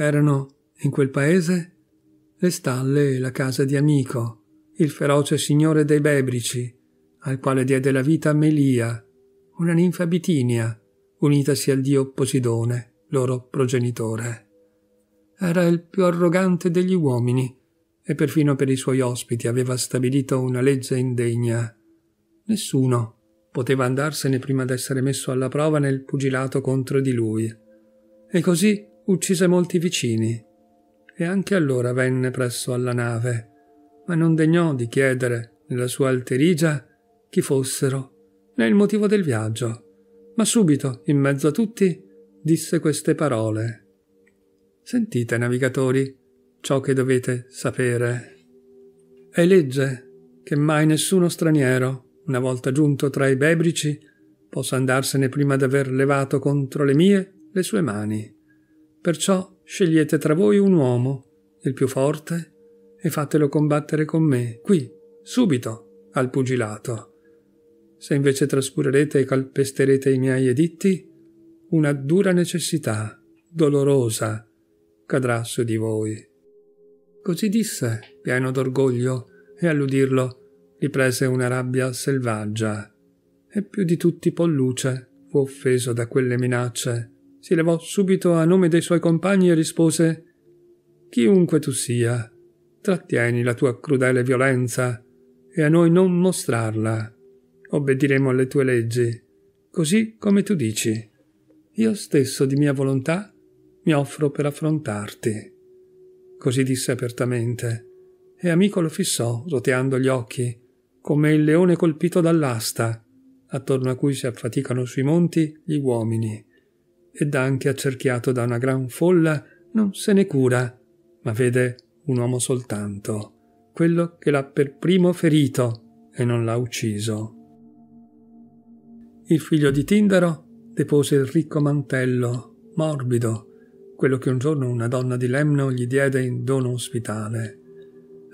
Erano, in quel paese, le stalle e la casa di Amico, il feroce signore dei Bebrici, al quale diede la vita Melia, una ninfa bitinia, unitasi al dio Posidone, loro progenitore. Era il più arrogante degli uomini e perfino per i suoi ospiti aveva stabilito una legge indegna. Nessuno poteva andarsene prima d'essere messo alla prova nel pugilato contro di lui. E così uccise molti vicini e anche allora venne presso alla nave, ma non degnò di chiedere nella sua alterigia chi fossero né il motivo del viaggio, ma subito, in mezzo a tutti, disse queste parole. Sentite, navigatori, ciò che dovete sapere. È legge che mai nessuno straniero, una volta giunto tra i bebrici, possa andarsene prima d'aver levato contro le mie le sue mani. Perciò scegliete tra voi un uomo, il più forte, e fatelo combattere con me, qui, subito, al pugilato. Se invece trascurerete e calpesterete i miei editti, una dura necessità, dolorosa, cadrà su di voi. Così disse, pieno d'orgoglio, e all'udirlo gli prese una rabbia selvaggia. E più di tutti Polluce fu offeso da quelle minacce si levò subito a nome dei suoi compagni e rispose Chiunque tu sia, trattieni la tua crudele violenza e a noi non mostrarla. Obbediremo alle tue leggi, così come tu dici. Io stesso di mia volontà mi offro per affrontarti. Così disse apertamente, e amico lo fissò, roteando gli occhi, come il leone colpito dall'asta, attorno a cui si affaticano sui monti gli uomini ed anche accerchiato da una gran folla, non se ne cura, ma vede un uomo soltanto, quello che l'ha per primo ferito e non l'ha ucciso. Il figlio di Tindaro depose il ricco mantello, morbido, quello che un giorno una donna di Lemno gli diede in dono ospitale.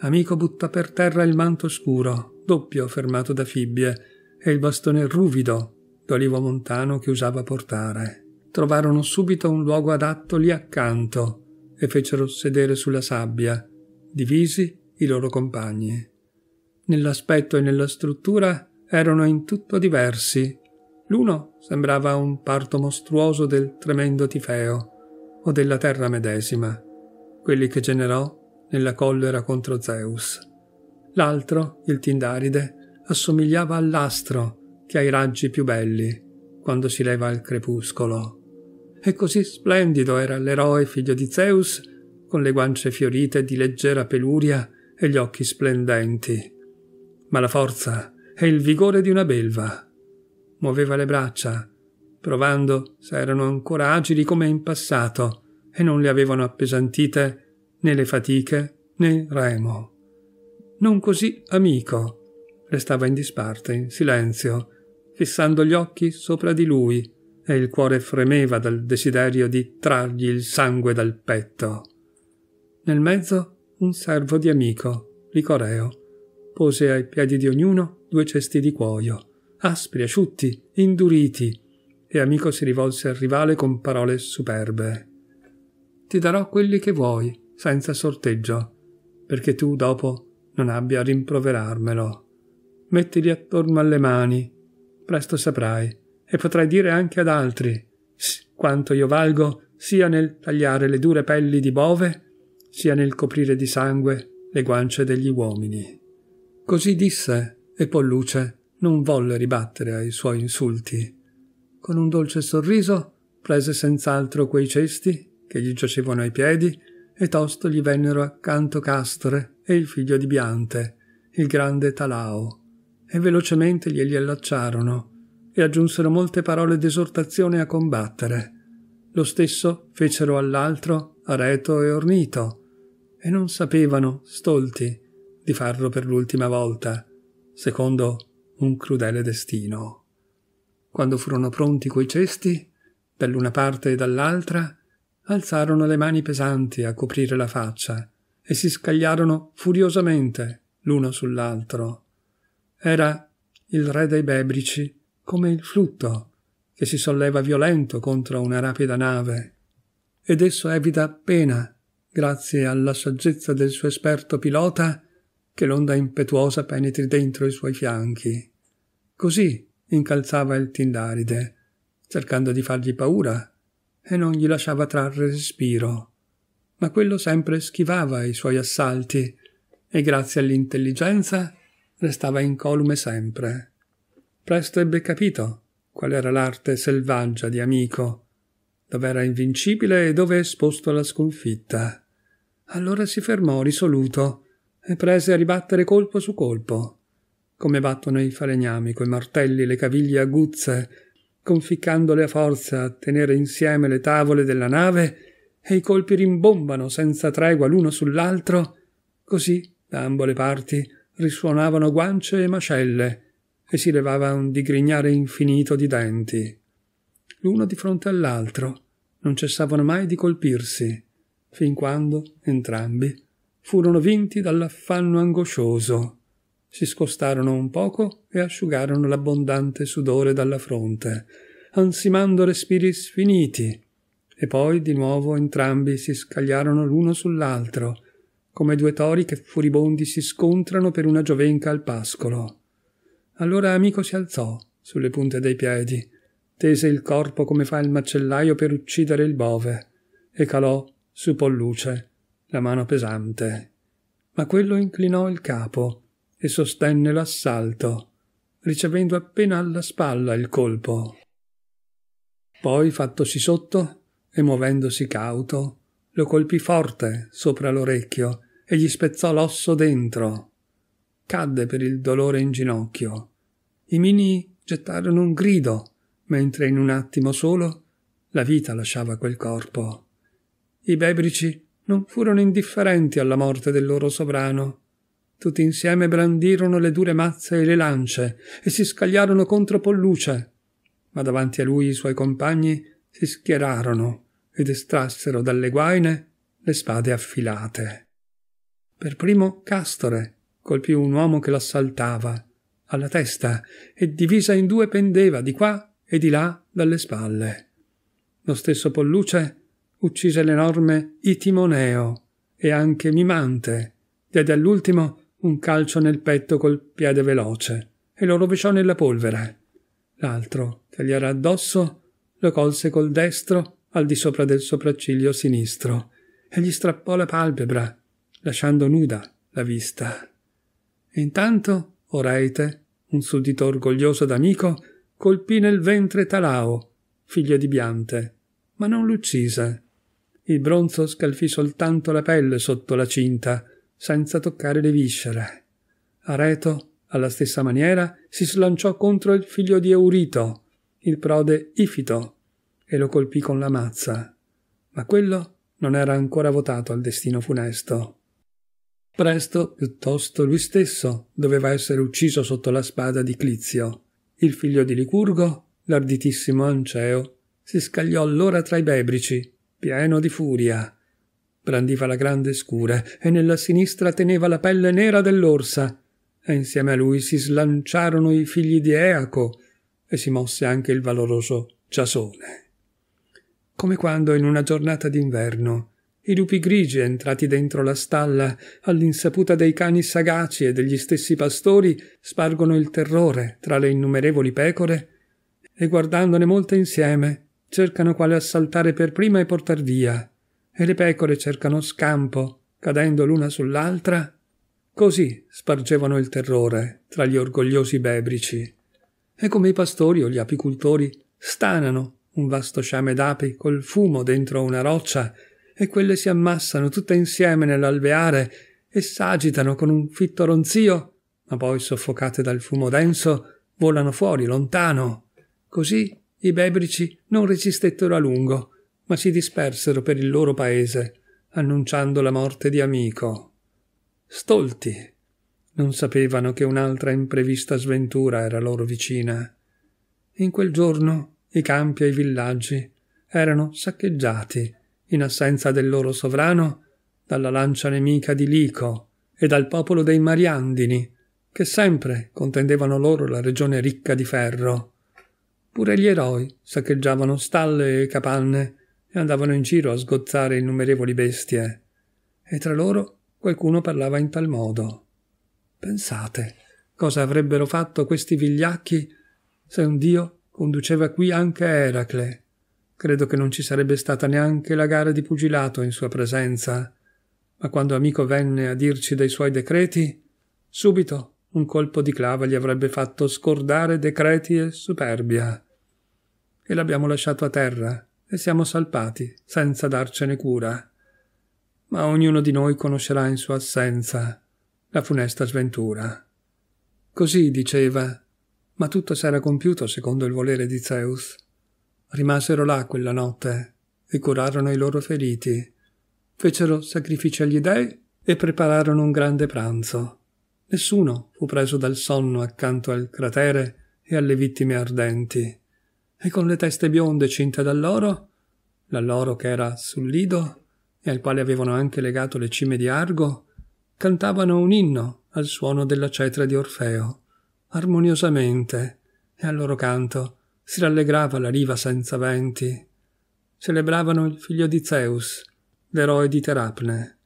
Amico butta per terra il manto scuro, doppio fermato da fibbie, e il bastone ruvido d'olivo montano che usava portare trovarono subito un luogo adatto lì accanto e fecero sedere sulla sabbia, divisi i loro compagni. Nell'aspetto e nella struttura erano in tutto diversi. L'uno sembrava un parto mostruoso del tremendo Tifeo o della terra medesima, quelli che generò nella collera contro Zeus. L'altro, il Tindaride, assomigliava all'astro che ha i raggi più belli quando si leva il crepuscolo. E così splendido era l'eroe figlio di Zeus, con le guance fiorite di leggera peluria e gli occhi splendenti. Ma la forza e il vigore di una belva. Muoveva le braccia, provando se erano ancora agili come in passato e non le avevano appesantite né le fatiche né il remo. Non così amico. Restava in disparte, in silenzio, fissando gli occhi sopra di lui, e il cuore fremeva dal desiderio di trargli il sangue dal petto. Nel mezzo un servo di amico, Licoreo, pose ai piedi di ognuno due cesti di cuoio, aspri, asciutti, induriti, e amico si rivolse al rivale con parole superbe. Ti darò quelli che vuoi, senza sorteggio, perché tu dopo non abbia a rimproverarmelo. Mettili attorno alle mani, presto saprai e potrai dire anche ad altri quanto io valgo sia nel tagliare le dure pelli di bove, sia nel coprire di sangue le guance degli uomini. Così disse, e Polluce non volle ribattere ai suoi insulti. Con un dolce sorriso prese senz'altro quei cesti che gli giacevano ai piedi, e tosto gli vennero accanto Castre e il figlio di Biante, il grande Talao, e velocemente glieli allacciarono, e aggiunsero molte parole d'esortazione a combattere. Lo stesso fecero all'altro Areto e Ornito, e non sapevano, stolti, di farlo per l'ultima volta, secondo un crudele destino. Quando furono pronti quei cesti, dall'una parte e dall'altra, alzarono le mani pesanti a coprire la faccia e si scagliarono furiosamente l'uno sull'altro. Era il re dei Bebrici come il flutto che si solleva violento contro una rapida nave. Ed esso evita appena, grazie alla saggezza del suo esperto pilota, che l'onda impetuosa penetri dentro i suoi fianchi. Così incalzava il Tindaride, cercando di fargli paura, e non gli lasciava trarre respiro. Ma quello sempre schivava i suoi assalti, e grazie all'intelligenza restava incolume sempre presto ebbe capito qual era l'arte selvaggia di amico, dove era invincibile e dove esposto alla sconfitta. Allora si fermò risoluto e prese a ribattere colpo su colpo, come battono i falegnami coi martelli le caviglie aguzze, conficcandole a forza a tenere insieme le tavole della nave e i colpi rimbombano senza tregua l'uno sull'altro, così da ambo le parti risuonavano guance e mascelle, e si levava un digrignare infinito di denti. L'uno di fronte all'altro non cessavano mai di colpirsi, fin quando entrambi furono vinti dall'affanno angoscioso. Si scostarono un poco e asciugarono l'abbondante sudore dalla fronte, ansimando respiri sfiniti, e poi di nuovo entrambi si scagliarono l'uno sull'altro, come due tori che furibondi si scontrano per una giovenca al pascolo. Allora Amico si alzò sulle punte dei piedi, tese il corpo come fa il macellaio per uccidere il bove e calò su Polluce la mano pesante. Ma quello inclinò il capo e sostenne l'assalto, ricevendo appena alla spalla il colpo. Poi, fattosi sotto e muovendosi cauto, lo colpì forte sopra l'orecchio e gli spezzò l'osso dentro cadde per il dolore in ginocchio. I mini gettarono un grido, mentre in un attimo solo la vita lasciava quel corpo. I bebrici non furono indifferenti alla morte del loro sovrano. Tutti insieme brandirono le dure mazze e le lance e si scagliarono contro Polluce. Ma davanti a lui i suoi compagni si schierarono ed estrassero dalle guaine le spade affilate. Per primo Castore colpì un uomo che l'assaltava alla testa e divisa in due pendeva di qua e di là dalle spalle. Lo stesso Polluce uccise l'enorme Itimoneo e anche Mimante, diede all'ultimo un calcio nel petto col piede veloce e lo rovesciò nella polvere. L'altro, che gli era addosso, lo colse col destro al di sopra del sopracciglio sinistro e gli strappò la palpebra, lasciando nuda la vista intanto Oreite, un suddito orgoglioso d'amico, colpì nel ventre Talao, figlio di Biante, ma non l'uccise. Il bronzo scalfì soltanto la pelle sotto la cinta, senza toccare le viscere. Areto, alla stessa maniera, si slanciò contro il figlio di Eurito, il prode Ifito, e lo colpì con la mazza. Ma quello non era ancora votato al destino funesto. Presto, piuttosto, lui stesso doveva essere ucciso sotto la spada di Clizio. Il figlio di Licurgo, l'arditissimo Anceo, si scagliò allora tra i bebrici, pieno di furia. Brandiva la grande scure e nella sinistra teneva la pelle nera dell'orsa, e insieme a lui si slanciarono i figli di Eaco, e si mosse anche il valoroso Giasone. Come quando in una giornata d'inverno i lupi grigi entrati dentro la stalla, all'insaputa dei cani sagaci e degli stessi pastori, spargono il terrore tra le innumerevoli pecore e guardandone molte insieme cercano quale assaltare per prima e portar via, e le pecore cercano scampo, cadendo l'una sull'altra. Così spargevano il terrore tra gli orgogliosi bebrici. E come i pastori o gli apicultori stanano un vasto sciame d'api col fumo dentro una roccia e quelle si ammassano tutte insieme nell'alveare e s'agitano con un fitto ronzio, ma poi soffocate dal fumo denso volano fuori lontano. Così i bebrici non resistettero a lungo, ma si dispersero per il loro paese, annunciando la morte di amico. Stolti non sapevano che un'altra imprevista sventura era loro vicina. In quel giorno i campi e i villaggi erano saccheggiati in assenza del loro sovrano, dalla lancia nemica di Lico e dal popolo dei Mariandini, che sempre contendevano loro la regione ricca di ferro. Pure gli eroi saccheggiavano stalle e capanne e andavano in giro a sgozzare innumerevoli bestie. E tra loro qualcuno parlava in tal modo. Pensate cosa avrebbero fatto questi vigliacchi se un dio conduceva qui anche Eracle Credo che non ci sarebbe stata neanche la gara di pugilato in sua presenza. Ma quando amico venne a dirci dei suoi decreti, subito un colpo di clava gli avrebbe fatto scordare decreti e superbia. E l'abbiamo lasciato a terra e siamo salpati, senza darcene cura. Ma ognuno di noi conoscerà in sua assenza la funesta sventura. Così diceva, ma tutto s'era compiuto secondo il volere di Zeus rimasero là quella notte e curarono i loro feriti, fecero sacrifici agli dei e prepararono un grande pranzo. Nessuno fu preso dal sonno accanto al cratere e alle vittime ardenti. E con le teste bionde cinte dall'oro, l'alloro che era sul lido e al quale avevano anche legato le cime di argo, cantavano un inno al suono della cetra di Orfeo, armoniosamente, e al loro canto si rallegrava la riva senza venti. Celebravano il figlio di Zeus, l'eroe di Terapne.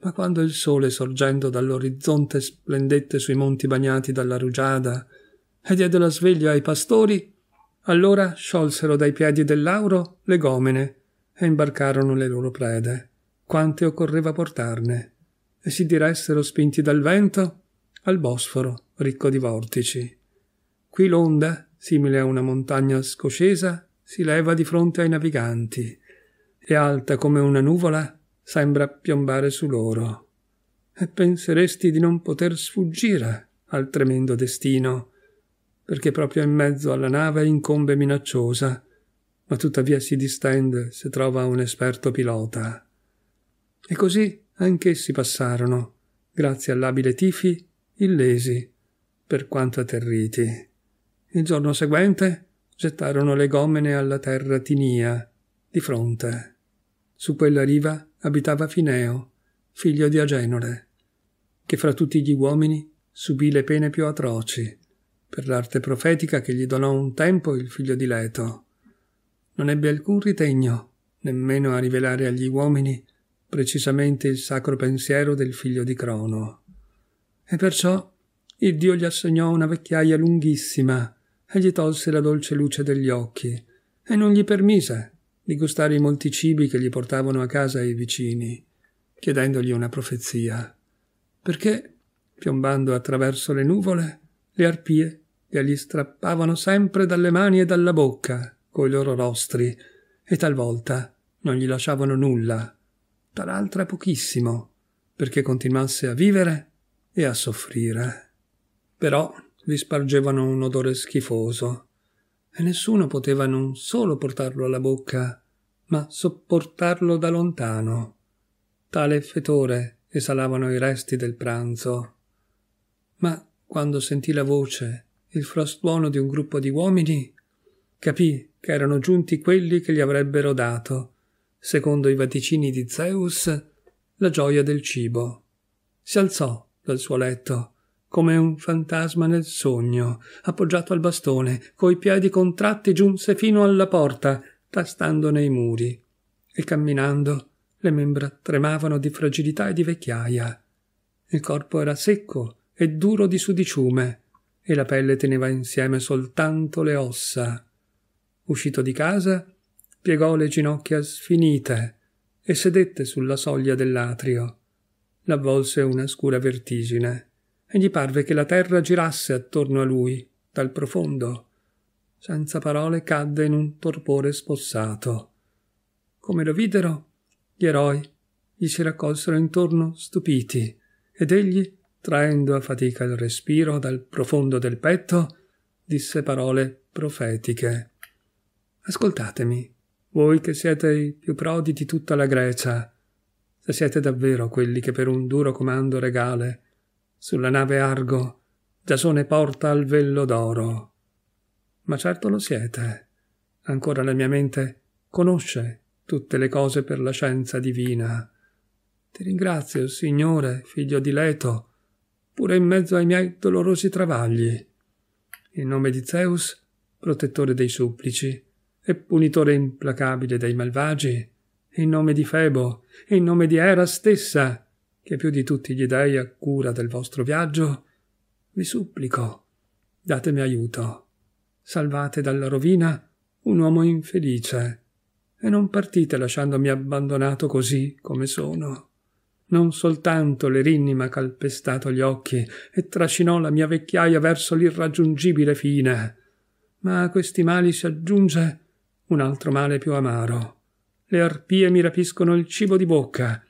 Ma quando il sole sorgendo dall'orizzonte splendette sui monti bagnati dalla rugiada e diede la sveglia ai pastori, allora sciolsero dai piedi del lauro le gomene e imbarcarono le loro prede, quante occorreva portarne, e si diressero spinti dal vento al Bosforo ricco di vortici. Qui l'onda, simile a una montagna scoscesa, si leva di fronte ai naviganti e alta come una nuvola sembra piombare su loro. E penseresti di non poter sfuggire al tremendo destino, perché proprio in mezzo alla nave incombe minacciosa, ma tuttavia si distende se trova un esperto pilota. E così anch'essi passarono, grazie all'abile Tifi, illesi, per quanto atterriti. Il giorno seguente gettarono le gomene alla terra Tinia, di fronte. Su quella riva abitava Fineo, figlio di Agenore, che fra tutti gli uomini subì le pene più atroci, per l'arte profetica che gli donò un tempo il figlio di Leto. Non ebbe alcun ritegno, nemmeno a rivelare agli uomini precisamente il sacro pensiero del figlio di Crono. E perciò il Dio gli assegnò una vecchiaia lunghissima, e gli tolse la dolce luce degli occhi e non gli permise di gustare i molti cibi che gli portavano a casa i vicini, chiedendogli una profezia. Perché, piombando attraverso le nuvole, le arpie gli strappavano sempre dalle mani e dalla bocca coi loro rostri e talvolta non gli lasciavano nulla, tal'altra pochissimo, perché continuasse a vivere e a soffrire. Però vi spargevano un odore schifoso, e nessuno poteva non solo portarlo alla bocca, ma sopportarlo da lontano. Tale fetore esalavano i resti del pranzo. Ma quando sentì la voce, il frastuono di un gruppo di uomini, capì che erano giunti quelli che gli avrebbero dato, secondo i vaticini di Zeus, la gioia del cibo. Si alzò dal suo letto come un fantasma nel sogno, appoggiato al bastone, coi piedi contratti giunse fino alla porta, tastando nei muri, e camminando le membra tremavano di fragilità e di vecchiaia. Il corpo era secco e duro di sudiciume, e la pelle teneva insieme soltanto le ossa. Uscito di casa, piegò le ginocchia sfinite e sedette sulla soglia dell'atrio. L'avvolse una scura vertigine e gli parve che la terra girasse attorno a lui, dal profondo. Senza parole cadde in un torpore spossato. Come lo videro, gli eroi gli si raccolsero intorno stupiti, ed egli, traendo a fatica il respiro dal profondo del petto, disse parole profetiche. Ascoltatemi, voi che siete i più prodi di tutta la Grecia, se siete davvero quelli che per un duro comando regale sulla nave Argo Giasone porta al vello d'oro. Ma certo lo siete. Ancora la mia mente conosce tutte le cose per la scienza divina. Ti ringrazio, Signore, figlio di Leto, pure in mezzo ai miei dolorosi travagli. In nome di Zeus, protettore dei supplici e punitore implacabile dei malvagi, in nome di Febo, in nome di Era stessa, che più di tutti gli dei a cura del vostro viaggio, vi supplico, datemi aiuto. Salvate dalla rovina un uomo infelice e non partite lasciandomi abbandonato così come sono. Non soltanto Lerini ha calpestato gli occhi e trascinò la mia vecchiaia verso l'irraggiungibile fine, ma a questi mali si aggiunge un altro male più amaro. Le arpie mi rapiscono il cibo di bocca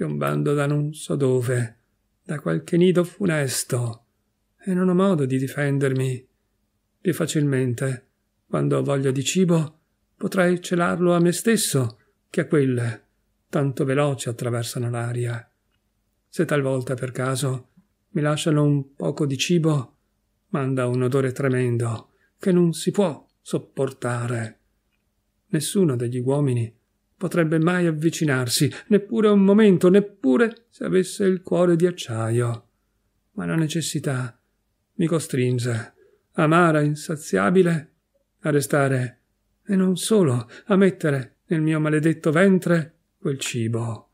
piombando da non so dove, da qualche nido funesto, e non ho modo di difendermi. Più facilmente, quando ho voglia di cibo, potrei celarlo a me stesso che a quelle, tanto veloci attraversano l'aria. Se talvolta per caso mi lasciano un poco di cibo, manda un odore tremendo che non si può sopportare. Nessuno degli uomini potrebbe mai avvicinarsi, neppure un momento, neppure se avesse il cuore di acciaio. Ma la necessità mi costringe, amara, insaziabile, a restare, e non solo, a mettere nel mio maledetto ventre quel cibo.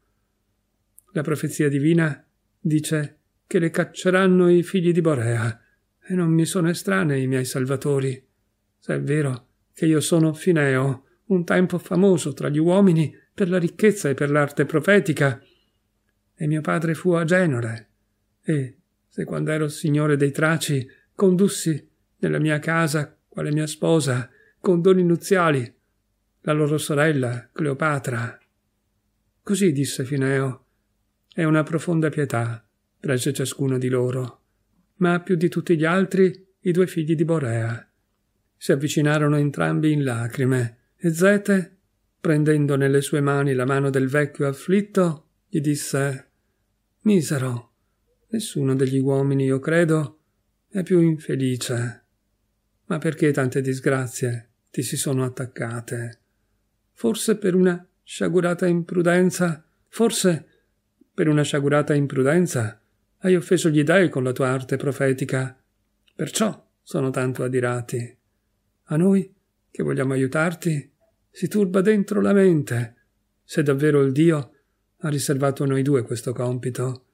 La profezia divina dice che le cacceranno i figli di Borea, e non mi sono estranei i miei salvatori. Se è vero che io sono Fineo, un tempo famoso tra gli uomini per la ricchezza e per l'arte profetica. E mio padre fu a Genova e, se quando ero signore dei Traci, condussi nella mia casa, quale mia sposa, con doni nuziali, la loro sorella, Cleopatra. Così disse Fineo, e una profonda pietà prese ciascuno di loro, ma più di tutti gli altri i due figli di Borea. Si avvicinarono entrambi in lacrime, e Zete, prendendo nelle sue mani la mano del vecchio afflitto, gli disse Misero, nessuno degli uomini, io credo, è più infelice. Ma perché tante disgrazie ti si sono attaccate? Forse per una sciagurata imprudenza, forse per una sciagurata imprudenza hai offeso gli dèi con la tua arte profetica. Perciò sono tanto adirati. A noi che vogliamo aiutarti, si turba dentro la mente se davvero il Dio ha riservato a noi due questo compito,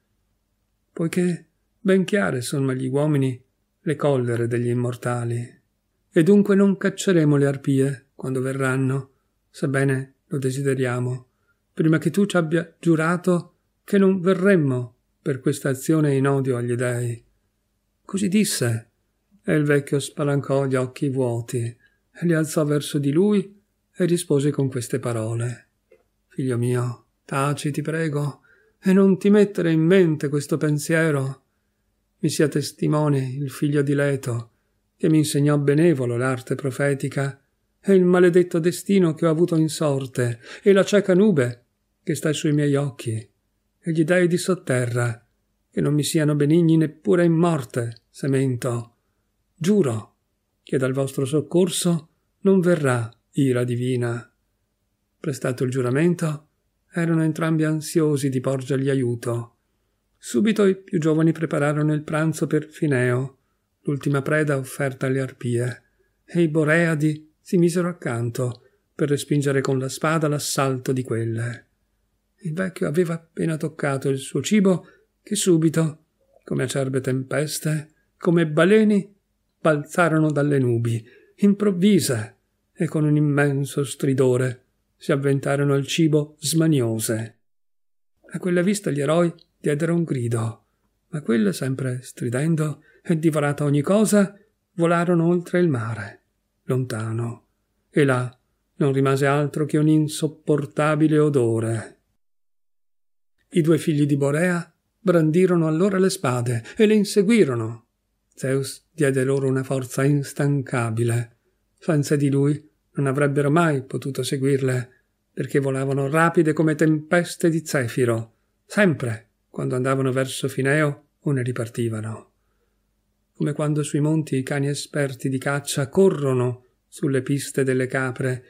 poiché ben chiare sono agli uomini le collere degli immortali. E dunque non cacceremo le arpie quando verranno, sebbene lo desideriamo, prima che tu ci abbia giurato che non verremmo per questa azione in odio agli dei. Così disse, e il vecchio spalancò gli occhi vuoti li alzò verso di lui e rispose con queste parole Figlio mio, taci, ti prego, e non ti mettere in mente questo pensiero. Mi sia testimone il figlio di Leto, che mi insegnò benevolo l'arte profetica, e il maledetto destino che ho avuto in sorte, e la cieca nube che sta sui miei occhi, e gli dei di sotterra, che non mi siano benigni neppure in morte, semento. Giuro che dal vostro soccorso non verrà ira divina. Prestato il giuramento, erano entrambi ansiosi di porgergli aiuto. Subito i più giovani prepararono il pranzo per Fineo, l'ultima preda offerta alle arpie, e i Boreadi si misero accanto per respingere con la spada l'assalto di quelle. Il vecchio aveva appena toccato il suo cibo che subito, come acerbe tempeste, come baleni, balzarono dalle nubi, improvvise, e con un immenso stridore si avventarono al cibo smaniose. A quella vista gli eroi diedero un grido, ma quelle, sempre stridendo e divorata ogni cosa, volarono oltre il mare, lontano, e là non rimase altro che un insopportabile odore. I due figli di Borea brandirono allora le spade e le inseguirono. Zeus diede loro una forza instancabile. Senza di lui non avrebbero mai potuto seguirle, perché volavano rapide come tempeste di zefiro. Sempre, quando andavano verso Fineo o ne ripartivano. Come quando sui monti i cani esperti di caccia corrono sulle piste delle capre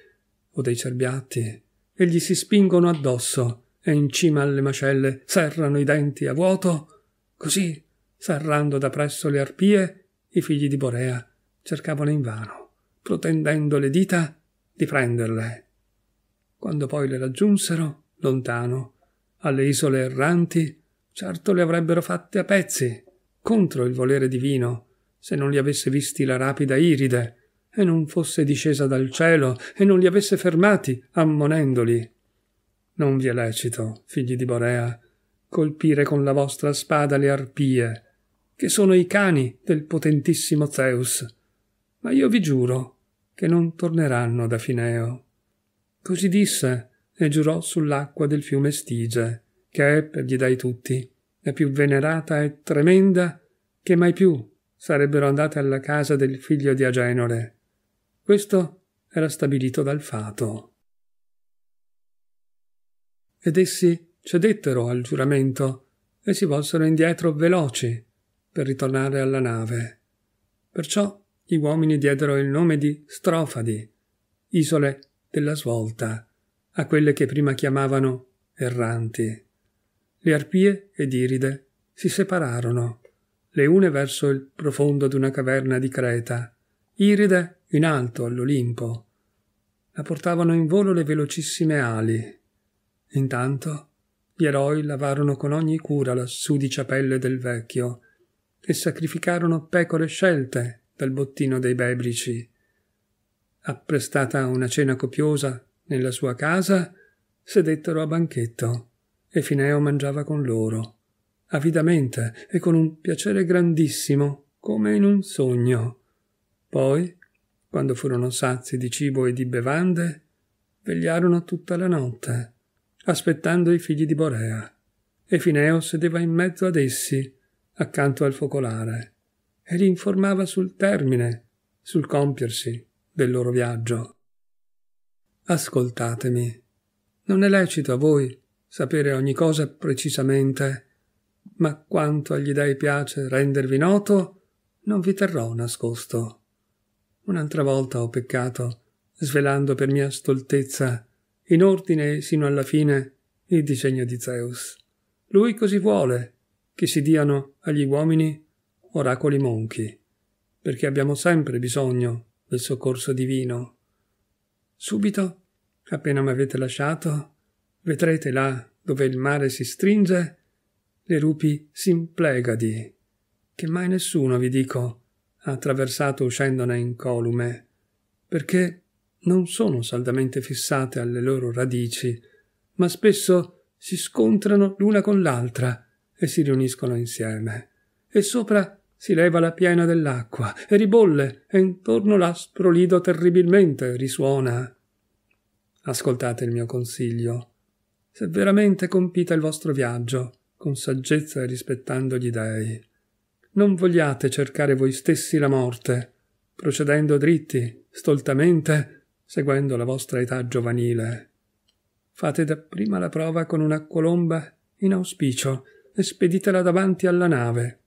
o dei cerbiatti e gli si spingono addosso e in cima alle mascelle serrano i denti a vuoto, così serrando da presso le arpie, i figli di Borea cercavano invano, protendendo le dita, di prenderle. Quando poi le raggiunsero, lontano, alle isole erranti, certo le avrebbero fatte a pezzi, contro il volere divino, se non li avesse visti la rapida iride, e non fosse discesa dal cielo, e non li avesse fermati, ammonendoli. Non vi è lecito, figli di Borea, colpire con la vostra spada le arpie, che sono i cani del potentissimo Zeus. Ma io vi giuro che non torneranno da Fineo. Così disse e giurò sull'acqua del fiume Stige, che è, per gli dai tutti, la più venerata e tremenda che mai più sarebbero andate alla casa del figlio di Agenore. Questo era stabilito dal fato. Ed essi cedettero al giuramento e si volsero indietro veloci per ritornare alla nave. Perciò gli uomini diedero il nome di Strofadi, isole della svolta, a quelle che prima chiamavano erranti. Le arpie ed iride si separarono, le une verso il profondo d'una caverna di Creta, iride in alto all'Olimpo. La portavano in volo le velocissime ali. Intanto gli eroi lavarono con ogni cura la sudicia pelle del vecchio e sacrificarono pecore scelte dal bottino dei bebrici. Apprestata una cena copiosa nella sua casa, sedettero a banchetto e Fineo mangiava con loro, avidamente e con un piacere grandissimo, come in un sogno. Poi, quando furono sazi di cibo e di bevande, vegliarono tutta la notte, aspettando i figli di Borea. E Fineo sedeva in mezzo ad essi, accanto al focolare e li informava sul termine, sul compiersi del loro viaggio. Ascoltatemi. Non è lecito a voi sapere ogni cosa precisamente, ma quanto agli dei piace rendervi noto, non vi terrò nascosto. Un'altra volta ho peccato, svelando per mia stoltezza, in ordine sino alla fine, il disegno di Zeus. Lui così vuole, che si diano agli uomini oracoli monchi, perché abbiamo sempre bisogno del soccorso divino. Subito, appena mi avete lasciato, vedrete là dove il mare si stringe le rupi simplegadi, che mai nessuno, vi dico, ha attraversato uscendone incolume, perché non sono saldamente fissate alle loro radici, ma spesso si scontrano l'una con l'altra, e si riuniscono insieme. E sopra si leva la piena dell'acqua e ribolle e intorno l'aspro lido terribilmente risuona. Ascoltate il mio consiglio. Se veramente compite il vostro viaggio, con saggezza e rispettando gli dèi, non vogliate cercare voi stessi la morte, procedendo dritti, stoltamente, seguendo la vostra età giovanile. Fate dapprima la prova con una colomba in auspicio e speditela davanti alla nave.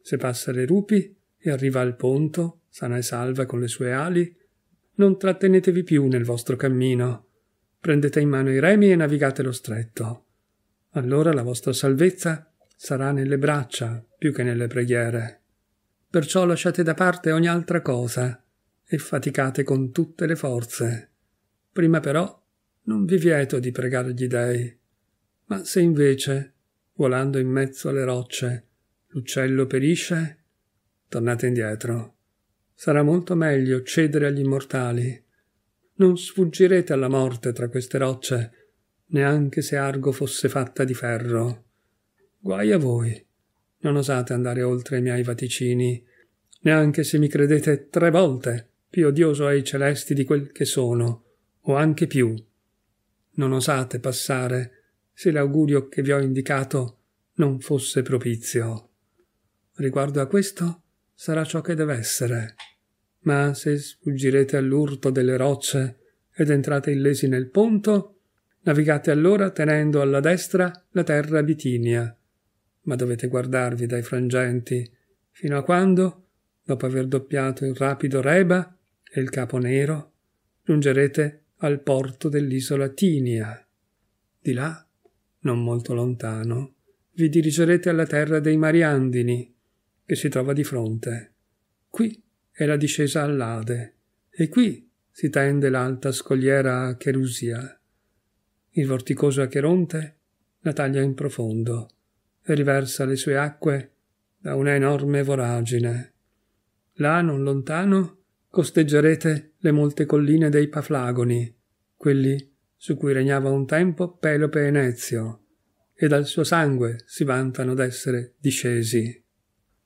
Se passa le rupi e arriva al ponto, sana e salva con le sue ali, non trattenetevi più nel vostro cammino. Prendete in mano i remi e navigate lo stretto. Allora la vostra salvezza sarà nelle braccia più che nelle preghiere. Perciò lasciate da parte ogni altra cosa e faticate con tutte le forze. Prima però non vi vieto di pregare gli dei, ma se invece volando in mezzo alle rocce. L'uccello perisce? Tornate indietro. Sarà molto meglio cedere agli immortali. Non sfuggirete alla morte tra queste rocce, neanche se Argo fosse fatta di ferro. Guai a voi. Non osate andare oltre i miei vaticini, neanche se mi credete tre volte più odioso ai celesti di quel che sono, o anche più. Non osate passare se l'augurio che vi ho indicato non fosse propizio. Riguardo a questo, sarà ciò che deve essere. Ma se sfuggirete all'urto delle rocce ed entrate illesi nel ponto, navigate allora tenendo alla destra la terra bitinia. Ma dovete guardarvi dai frangenti, fino a quando, dopo aver doppiato il rapido Reba e il Capo Nero, giungerete al porto dell'isola Tinia. Di là non molto lontano, vi dirigerete alla terra dei Mariandini, che si trova di fronte. Qui è la discesa all'Ade, e qui si tende l'alta scogliera a Cherusia. Il vorticoso Acheronte la taglia in profondo e riversa le sue acque da una enorme voragine. Là, non lontano, costeggerete le molte colline dei Paflagoni, quelli su cui regnava un tempo Pelope e Nezio, e dal suo sangue si vantano d'essere discesi.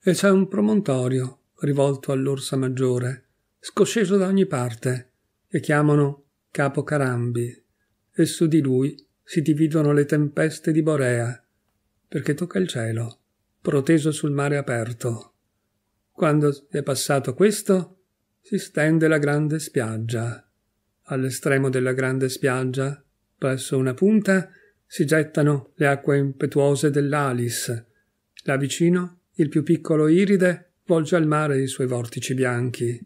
E c'è un promontorio rivolto all'orsa maggiore, scosceso da ogni parte, che chiamano Capo Carambi, e su di lui si dividono le tempeste di Borea, perché tocca il cielo, proteso sul mare aperto. Quando è passato questo, si stende la grande spiaggia all'estremo della grande spiaggia, presso una punta, si gettano le acque impetuose dell'Alis. Là vicino, il più piccolo iride volge al mare i suoi vortici bianchi.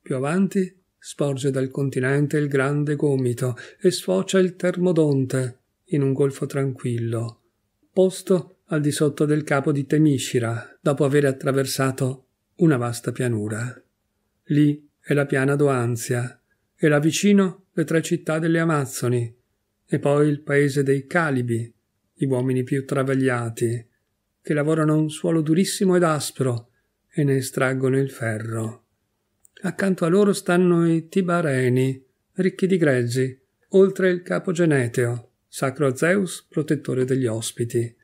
Più avanti, sporge dal continente il grande gomito e sfocia il termodonte in un golfo tranquillo, posto al di sotto del capo di Temiscira, dopo aver attraversato una vasta pianura. Lì è la piana d'Oanzia, e là vicino le tre città delle Amazzoni, e poi il paese dei Calibi, gli uomini più travagliati, che lavorano un suolo durissimo ed aspro e ne estraggono il ferro. Accanto a loro stanno i Tibareni, ricchi di greggi, oltre il capo Geneteo, sacro Zeus, protettore degli ospiti,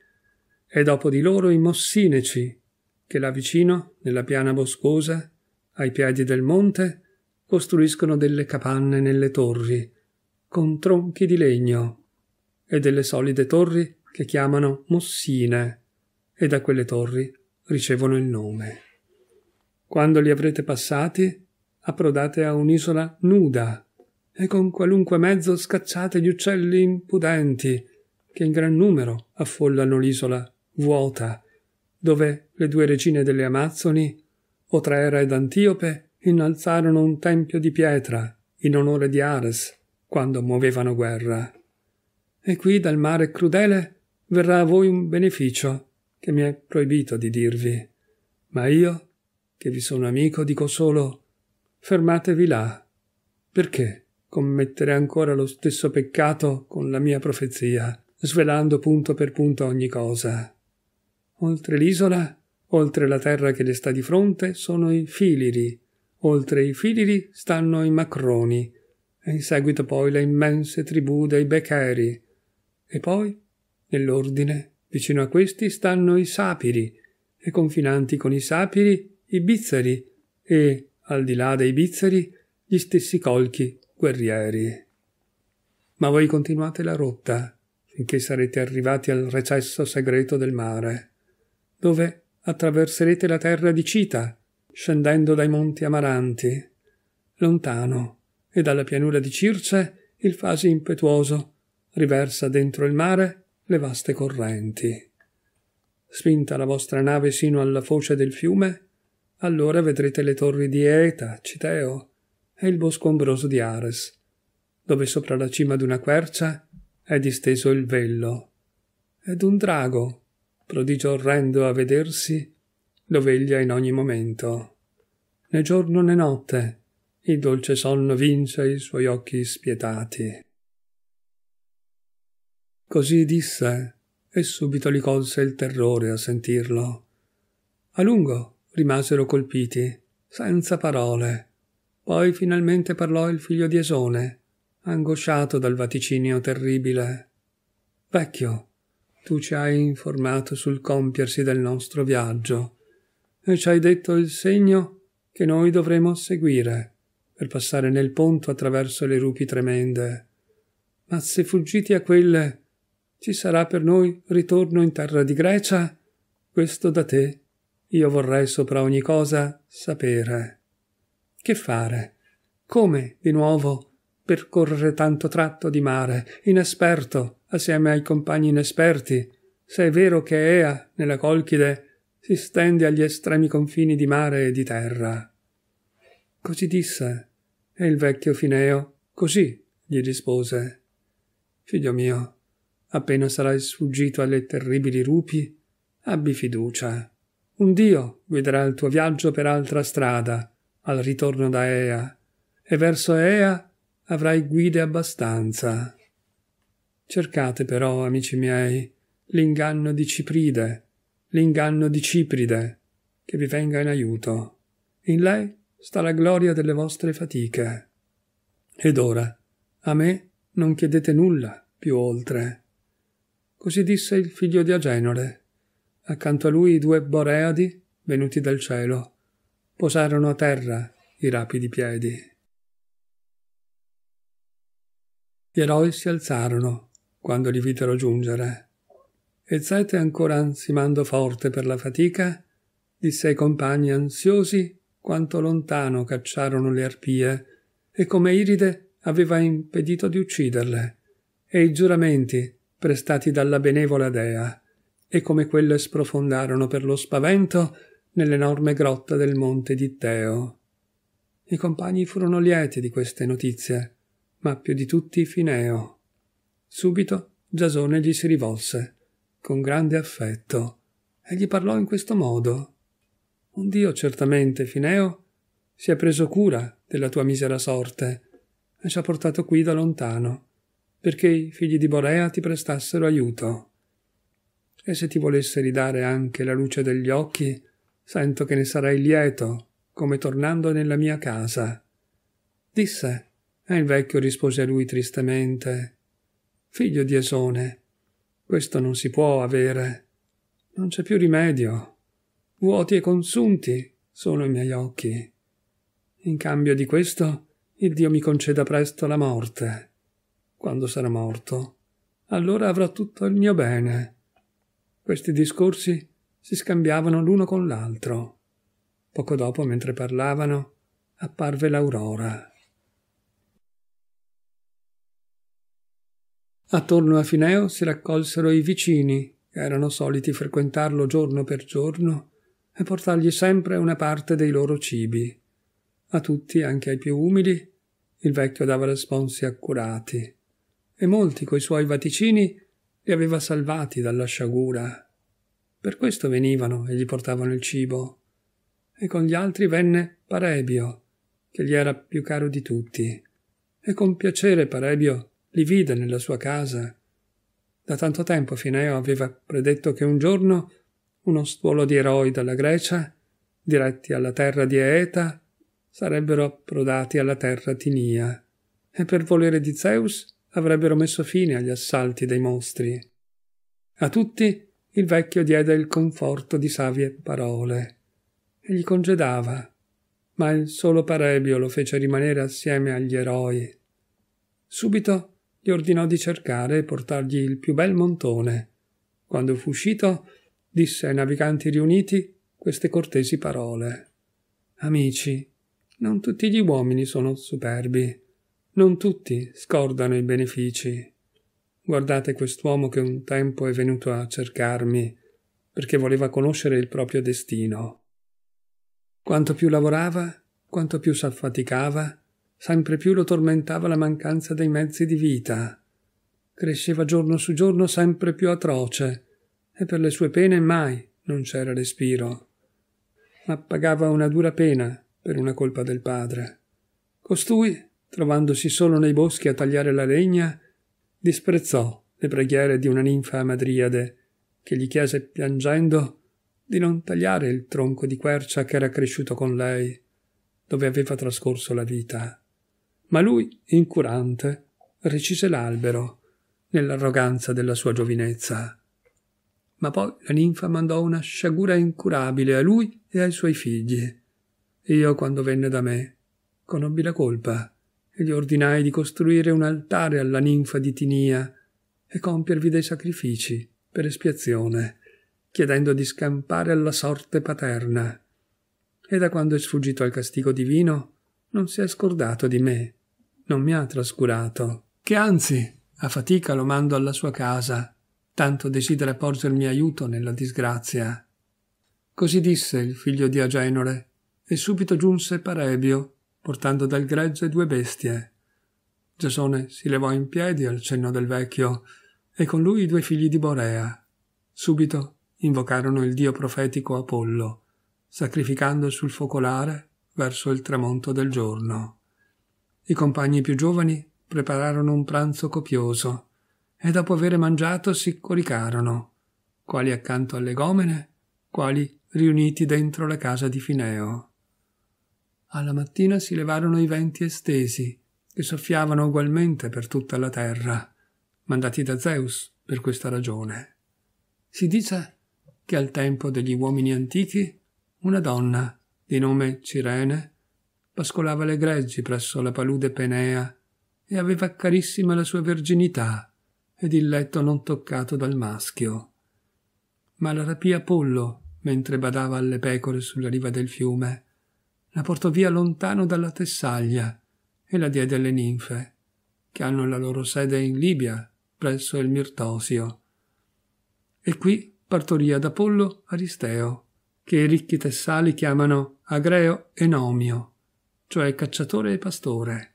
e dopo di loro i Mossineci, che là vicino, nella piana boscosa, ai piedi del monte, costruiscono delle capanne nelle torri, con tronchi di legno, e delle solide torri che chiamano mossine, e da quelle torri ricevono il nome. Quando li avrete passati, approdate a un'isola nuda, e con qualunque mezzo scacciate gli uccelli impudenti, che in gran numero affollano l'isola vuota, dove le due regine delle Amazzoni, Otraera ed Antiope, innalzarono un tempio di pietra in onore di Ares quando muovevano guerra. E qui dal mare crudele verrà a voi un beneficio che mi è proibito di dirvi. Ma io, che vi sono amico, dico solo fermatevi là. Perché commettere ancora lo stesso peccato con la mia profezia, svelando punto per punto ogni cosa? Oltre l'isola, oltre la terra che le sta di fronte, sono i Filiri, Oltre i Filiri stanno i Macroni, e in seguito poi le immense tribù dei Becheri. E poi, nell'ordine, vicino a questi stanno i Sapiri, e confinanti con i Sapiri i Bizzeri, e, al di là dei Bizzeri, gli stessi colchi guerrieri. Ma voi continuate la rotta, finché sarete arrivati al recesso segreto del mare, dove attraverserete la terra di Cita, scendendo dai monti amaranti. Lontano, e dalla pianura di Circe, il fasi impetuoso riversa dentro il mare le vaste correnti. Spinta la vostra nave sino alla foce del fiume, allora vedrete le torri di Eta, Citeo, e il bosco ombroso di Ares, dove sopra la cima di una quercia è disteso il vello. Ed un drago, prodigio orrendo a vedersi, lo veglia in ogni momento. Né giorno né notte il dolce sonno vince i suoi occhi spietati. Così disse, e subito li colse il terrore a sentirlo. A lungo rimasero colpiti, senza parole. Poi finalmente parlò il figlio di Esone, angosciato dal vaticinio terribile. Vecchio, tu ci hai informato sul compiersi del nostro viaggio e ci hai detto il segno che noi dovremo seguire per passare nel ponto attraverso le rupi tremende. Ma se fuggiti a quelle, ci sarà per noi ritorno in terra di Grecia? Questo da te io vorrei sopra ogni cosa sapere. Che fare? Come, di nuovo, percorrere tanto tratto di mare, inesperto, assieme ai compagni inesperti, se è vero che Ea, nella Colchide, si stende agli estremi confini di mare e di terra. Così disse, e il vecchio Fineo così gli rispose. Figlio mio, appena sarai sfuggito alle terribili rupi, abbi fiducia. Un dio guiderà il tuo viaggio per altra strada, al ritorno da Ea, e verso Ea avrai guide abbastanza. Cercate però, amici miei, l'inganno di Cipride, l'inganno di Cipride, che vi venga in aiuto. In lei sta la gloria delle vostre fatiche. Ed ora, a me non chiedete nulla più oltre. Così disse il figlio di Agenore. Accanto a lui i due Boreadi, venuti dal cielo, posarono a terra i rapidi piedi. Gli eroi si alzarono quando li videro giungere e state ancora ansimando forte per la fatica? disse ai compagni ansiosi quanto lontano cacciarono le arpie e come Iride aveva impedito di ucciderle, e i giuramenti prestati dalla benevola dea, e come quelle sprofondarono per lo spavento nell'enorme grotta del monte di Teo. I compagni furono lieti di queste notizie, ma più di tutti Fineo. Subito Giasone gli si rivolse con grande affetto e gli parlò in questo modo. Un Dio certamente, Fineo, si è preso cura della tua misera sorte e ci ha portato qui da lontano, perché i figli di Borea ti prestassero aiuto. E se ti volesse ridare anche la luce degli occhi, sento che ne sarai lieto, come tornando nella mia casa. Disse, e il vecchio rispose a lui tristemente, Figlio di Esone, questo non si può avere. Non c'è più rimedio. Vuoti e consunti sono i miei occhi. In cambio di questo, il Dio mi conceda presto la morte. Quando sarò morto, allora avrò tutto il mio bene. Questi discorsi si scambiavano l'uno con l'altro. Poco dopo, mentre parlavano, apparve l'aurora. Attorno a Fineo si raccolsero i vicini, che erano soliti frequentarlo giorno per giorno e portargli sempre una parte dei loro cibi. A tutti, anche ai più umili, il vecchio dava responsi accurati, e molti coi suoi vaticini li aveva salvati dalla sciagura. Per questo venivano e gli portavano il cibo. E con gli altri venne Parebio, che gli era più caro di tutti. E con piacere Parebio li vide nella sua casa. Da tanto tempo Fineo aveva predetto che un giorno uno stuolo di eroi dalla Grecia, diretti alla terra di Eeta, sarebbero approdati alla terra Tinia, e per volere di Zeus avrebbero messo fine agli assalti dei mostri. A tutti il vecchio diede il conforto di savie parole e gli congedava, ma il solo Parebio lo fece rimanere assieme agli eroi. Subito gli ordinò di cercare e portargli il più bel montone. Quando fu uscito, disse ai naviganti riuniti queste cortesi parole. Amici, non tutti gli uomini sono superbi, non tutti scordano i benefici. Guardate quest'uomo che un tempo è venuto a cercarmi, perché voleva conoscere il proprio destino. Quanto più lavorava, quanto più s'affaticava, Sempre più lo tormentava la mancanza dei mezzi di vita. Cresceva giorno su giorno sempre più atroce, e per le sue pene mai non c'era respiro. Ma pagava una dura pena per una colpa del padre. Costui, trovandosi solo nei boschi a tagliare la legna, disprezzò le preghiere di una ninfa madriade che gli chiese piangendo di non tagliare il tronco di quercia che era cresciuto con lei, dove aveva trascorso la vita. Ma lui, incurante, recise l'albero, nell'arroganza della sua giovinezza. Ma poi la ninfa mandò una sciagura incurabile a lui e ai suoi figli. Io, quando venne da me, conobbi la colpa e gli ordinai di costruire un altare alla ninfa di Tinia e compiervi dei sacrifici per espiazione, chiedendo di scampare alla sorte paterna. E da quando è sfuggito al castigo divino, non si è scordato di me non mi ha trascurato, che anzi, a fatica lo mando alla sua casa, tanto desidera porgermi aiuto nella disgrazia. Così disse il figlio di Agenore, e subito giunse Parebio, portando dal gregge due bestie. Giasone si levò in piedi al cenno del vecchio, e con lui i due figli di Borea. Subito invocarono il dio profetico Apollo, sacrificando sul focolare verso il tramonto del giorno. I compagni più giovani prepararono un pranzo copioso e dopo aver mangiato si coricarono, quali accanto alle gomene, quali riuniti dentro la casa di Fineo. Alla mattina si levarono i venti estesi, che soffiavano ugualmente per tutta la terra, mandati da Zeus per questa ragione. Si dice che al tempo degli uomini antichi una donna di nome Cirene pascolava le greggi presso la palude penea e aveva carissima la sua verginità ed il letto non toccato dal maschio. Ma la rapì Apollo mentre badava alle pecore sulla riva del fiume, la portò via lontano dalla Tessaglia e la diede alle ninfe, che hanno la loro sede in Libia, presso il Mirtosio. E qui partorì ad Apollo Aristeo, che i ricchi tessali chiamano Agreo e Nomio cioè cacciatore e pastore.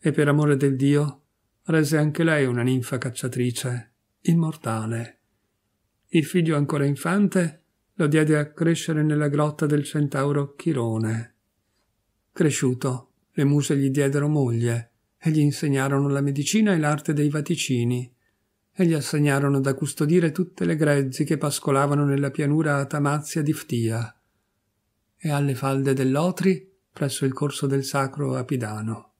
E per amore del Dio rese anche lei una ninfa cacciatrice, immortale. Il figlio ancora infante lo diede a crescere nella grotta del centauro Chirone. Cresciuto, le muse gli diedero moglie e gli insegnarono la medicina e l'arte dei vaticini e gli assegnarono da custodire tutte le grezzi che pascolavano nella pianura atamazia di Ftia. E alle falde dell'Otri presso il corso del sacro Apidano.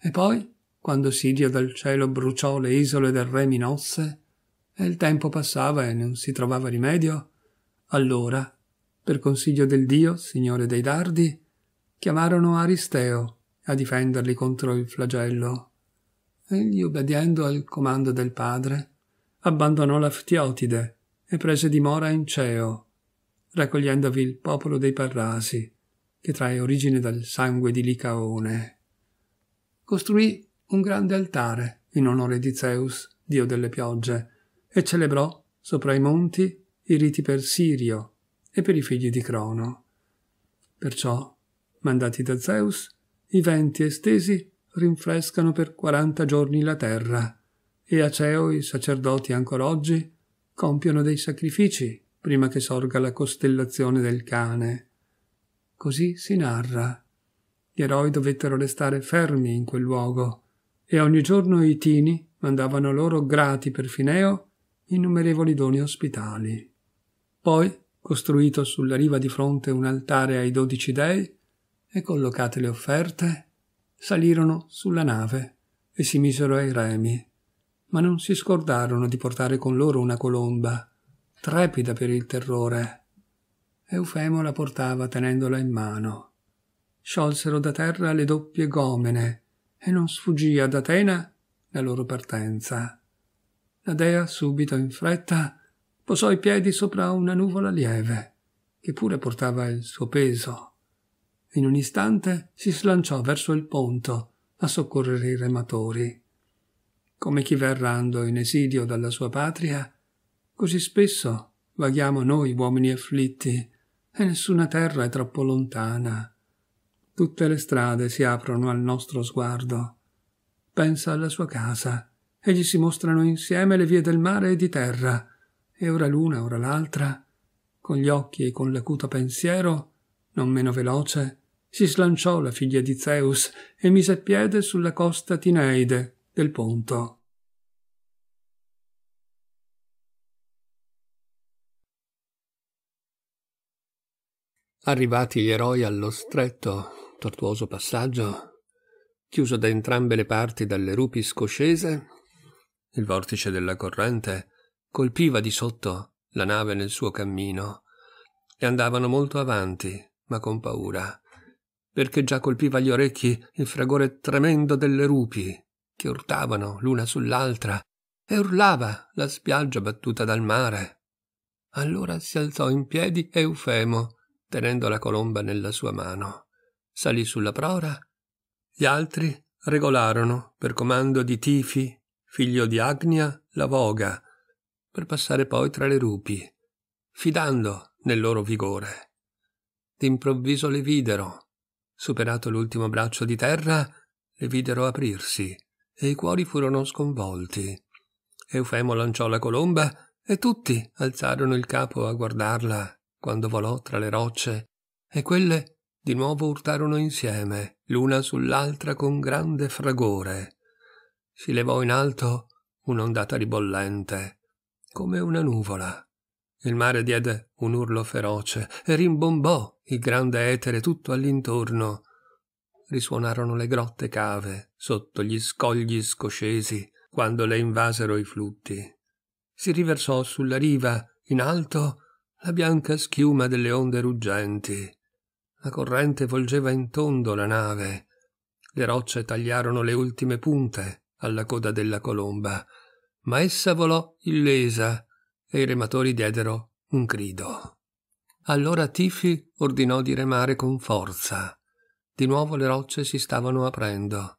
E poi, quando Sidio dal cielo bruciò le isole del re Minosse, e il tempo passava e non si trovava rimedio, allora, per consiglio del Dio, signore dei dardi, chiamarono Aristeo a difenderli contro il flagello. Egli, obbediendo al comando del padre, abbandonò la Ftiotide e prese dimora in Ceo, raccogliendovi il popolo dei Parrasi, che trae origine dal sangue di Licaone. Costruì un grande altare in onore di Zeus, dio delle piogge, e celebrò sopra i monti i riti per Sirio e per i figli di Crono. Perciò, mandati da Zeus, i venti estesi rinfrescano per quaranta giorni la terra, e a Ceo i sacerdoti ancora oggi compiono dei sacrifici prima che sorga la costellazione del cane Così si narra. Gli eroi dovettero restare fermi in quel luogo, e ogni giorno i tini mandavano loro grati per Fineo innumerevoli doni ospitali. Poi, costruito sulla riva di fronte un altare ai dodici dei, e collocate le offerte, salirono sulla nave e si misero ai remi, ma non si scordarono di portare con loro una colomba, trepida per il terrore, Eufemo la portava tenendola in mano. Sciolsero da terra le doppie gomene e non sfuggì ad Atena la loro partenza. La dea, subito in fretta, posò i piedi sopra una nuvola lieve, che pure portava il suo peso. In un istante si slanciò verso il ponto a soccorrere i rematori. Come chi verrando in esilio dalla sua patria, così spesso vaghiamo noi uomini afflitti e nessuna terra è troppo lontana. Tutte le strade si aprono al nostro sguardo. Pensa alla sua casa, e gli si mostrano insieme le vie del mare e di terra, e ora l'una, ora l'altra, con gli occhi e con l'acuto pensiero, non meno veloce, si slanciò la figlia di Zeus e mise piede sulla costa Tineide del Ponto. Arrivati gli eroi allo stretto, tortuoso passaggio, chiuso da entrambe le parti dalle rupi scoscese, il vortice della corrente colpiva di sotto la nave nel suo cammino e andavano molto avanti, ma con paura, perché già colpiva agli orecchi il fragore tremendo delle rupi che urtavano l'una sull'altra e urlava la spiaggia battuta dal mare. Allora si alzò in piedi Eufemo tenendo la colomba nella sua mano. Salì sulla prora. Gli altri regolarono, per comando di Tifi, figlio di Agnia, la voga, per passare poi tra le rupi, fidando nel loro vigore. D'improvviso le videro. Superato l'ultimo braccio di terra, le videro aprirsi e i cuori furono sconvolti. Eufemo lanciò la colomba e tutti alzarono il capo a guardarla quando volò tra le rocce, e quelle di nuovo urtarono insieme, l'una sull'altra con grande fragore. Si levò in alto un'ondata ribollente, come una nuvola. Il mare diede un urlo feroce e rimbombò il grande etere tutto all'intorno. Risuonarono le grotte cave sotto gli scogli scoscesi quando le invasero i flutti. Si riversò sulla riva in alto la bianca schiuma delle onde ruggenti. La corrente volgeva in tondo la nave. Le rocce tagliarono le ultime punte alla coda della colomba, ma essa volò illesa e i rematori diedero un grido. Allora Tifi ordinò di remare con forza. Di nuovo le rocce si stavano aprendo,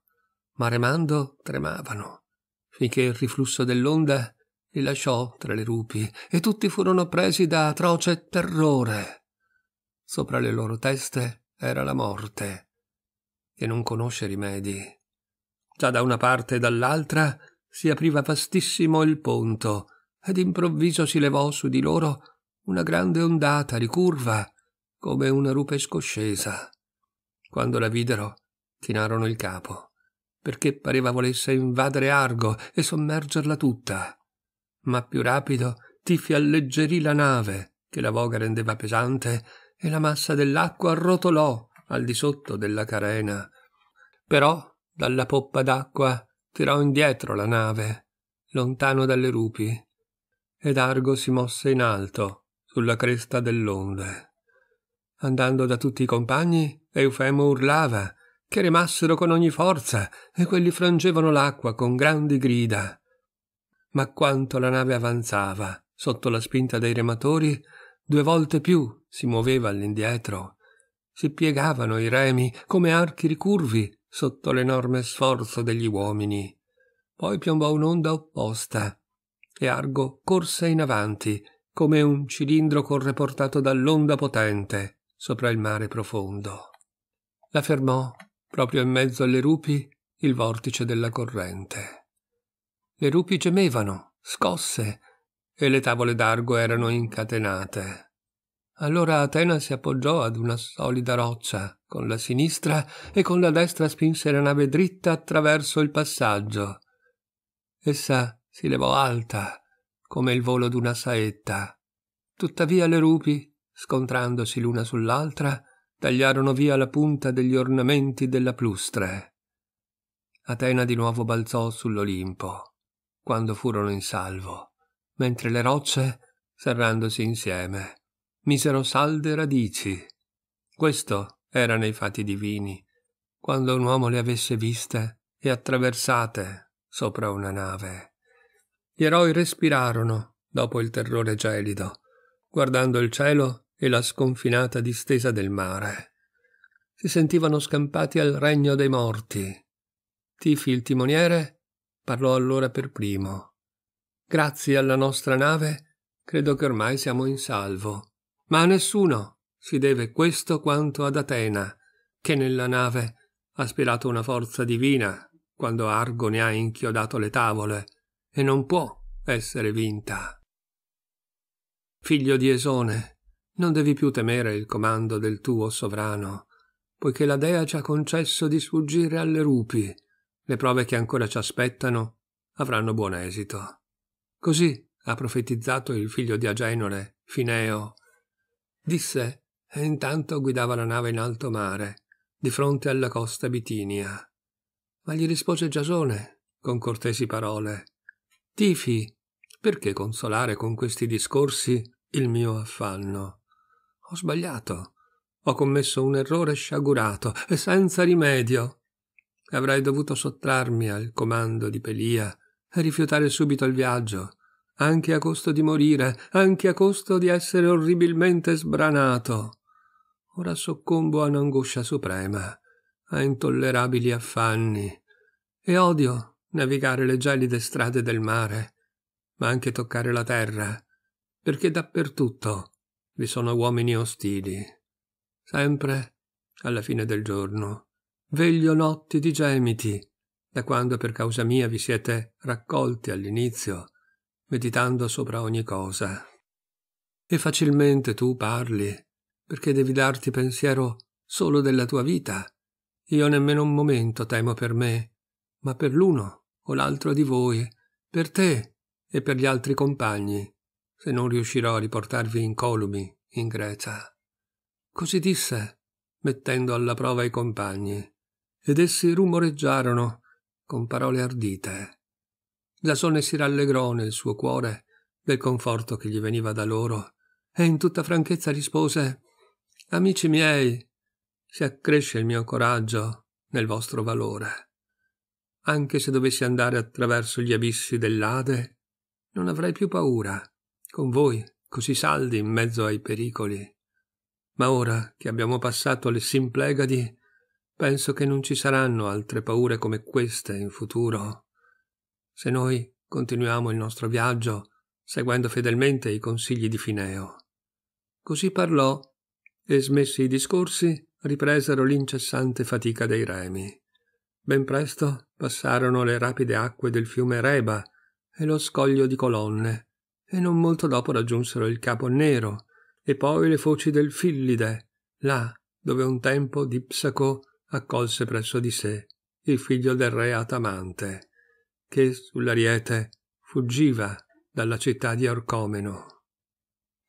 ma remando tremavano, finché il riflusso dell'onda li lasciò tra le rupi e tutti furono presi da atroce terrore. Sopra le loro teste era la morte, che non conosce rimedi. Già da una parte e dall'altra si apriva vastissimo il ponto, ed improvviso si levò su di loro una grande ondata ricurva come una rupe scoscesa. Quando la videro, chinarono il capo, perché pareva volesse invadere Argo e sommergerla tutta ma più rapido ti fialleggerì la nave, che la voga rendeva pesante, e la massa dell'acqua rotolò al di sotto della carena. Però dalla poppa d'acqua tirò indietro la nave, lontano dalle rupi, ed Argo si mosse in alto, sulla cresta dell'onde. Andando da tutti i compagni, Eufemo urlava, che remassero con ogni forza, e quelli frangevano l'acqua con grandi grida ma quanto la nave avanzava, sotto la spinta dei rematori, due volte più si muoveva all'indietro. Si piegavano i remi come archi ricurvi sotto l'enorme sforzo degli uomini. Poi piombò un'onda opposta e Argo corse in avanti come un cilindro corre portato dall'onda potente sopra il mare profondo. La fermò proprio in mezzo alle rupi il vortice della corrente. Le rupi gemevano, scosse, e le tavole d'argo erano incatenate. Allora Atena si appoggiò ad una solida roccia, con la sinistra e con la destra spinse la nave dritta attraverso il passaggio. Essa si levò alta, come il volo d'una saetta. Tuttavia le rupi, scontrandosi l'una sull'altra, tagliarono via la punta degli ornamenti della plustre. Atena di nuovo balzò sull'Olimpo quando furono in salvo, mentre le rocce, serrandosi insieme, misero salde radici. Questo era nei fatti divini, quando un uomo le avesse viste e attraversate sopra una nave. Gli eroi respirarono dopo il terrore gelido, guardando il cielo e la sconfinata distesa del mare. Si sentivano scampati al regno dei morti. Tifi il timoniere Parlò allora per primo. Grazie alla nostra nave, credo che ormai siamo in salvo. Ma a nessuno si deve questo quanto ad Atena, che nella nave ha spirato una forza divina quando Argo ne ha inchiodato le tavole, e non può essere vinta. Figlio di Esone, non devi più temere il comando del tuo sovrano, poiché la dea ci ha concesso di sfuggire alle rupi le prove che ancora ci aspettano avranno buon esito. Così ha profetizzato il figlio di Agenore, Fineo. Disse, e intanto guidava la nave in alto mare, di fronte alla costa bitinia. Ma gli rispose Giasone, con cortesi parole, Tifi, perché consolare con questi discorsi il mio affanno? Ho sbagliato, ho commesso un errore sciagurato e senza rimedio. Avrei dovuto sottrarmi al comando di Pelia e rifiutare subito il viaggio, anche a costo di morire, anche a costo di essere orribilmente sbranato. Ora soccombo a un'angoscia suprema, a intollerabili affanni, e odio navigare le gelide strade del mare, ma anche toccare la terra, perché dappertutto vi sono uomini ostili, sempre alla fine del giorno Veglio notti di gemiti, da quando per causa mia vi siete raccolti all'inizio, meditando sopra ogni cosa. E facilmente tu parli, perché devi darti pensiero solo della tua vita. Io nemmeno un momento temo per me, ma per l'uno o l'altro di voi, per te e per gli altri compagni, se non riuscirò a riportarvi incolumi in Grecia. Così disse, mettendo alla prova i compagni ed essi rumoreggiarono con parole ardite. Giasone si rallegrò nel suo cuore del conforto che gli veniva da loro e in tutta franchezza rispose Amici miei, si accresce il mio coraggio nel vostro valore. Anche se dovessi andare attraverso gli abissi dell'Ade, non avrei più paura, con voi così saldi in mezzo ai pericoli. Ma ora che abbiamo passato le Simplegadi, Penso che non ci saranno altre paure come queste in futuro. Se noi continuiamo il nostro viaggio seguendo fedelmente i consigli di Fineo. Così parlò e smessi i discorsi ripresero l'incessante fatica dei remi. Ben presto passarono le rapide acque del fiume Reba e lo scoglio di colonne, e non molto dopo raggiunsero il Capo Nero, e poi le foci del Fillide, là dove un tempo Dipsaco accolse presso di sé il figlio del re Atamante, che sull'ariete fuggiva dalla città di Orcomeno.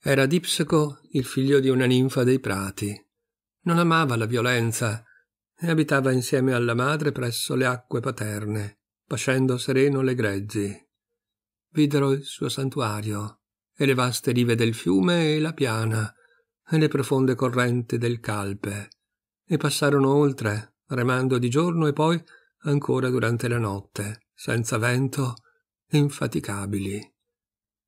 Era Dipseco il figlio di una ninfa dei prati. Non amava la violenza e abitava insieme alla madre presso le acque paterne, pascendo sereno le greggi. Videro il suo santuario e le vaste rive del fiume e la piana e le profonde correnti del Calpe e passarono oltre, remando di giorno e poi ancora durante la notte, senza vento, infaticabili.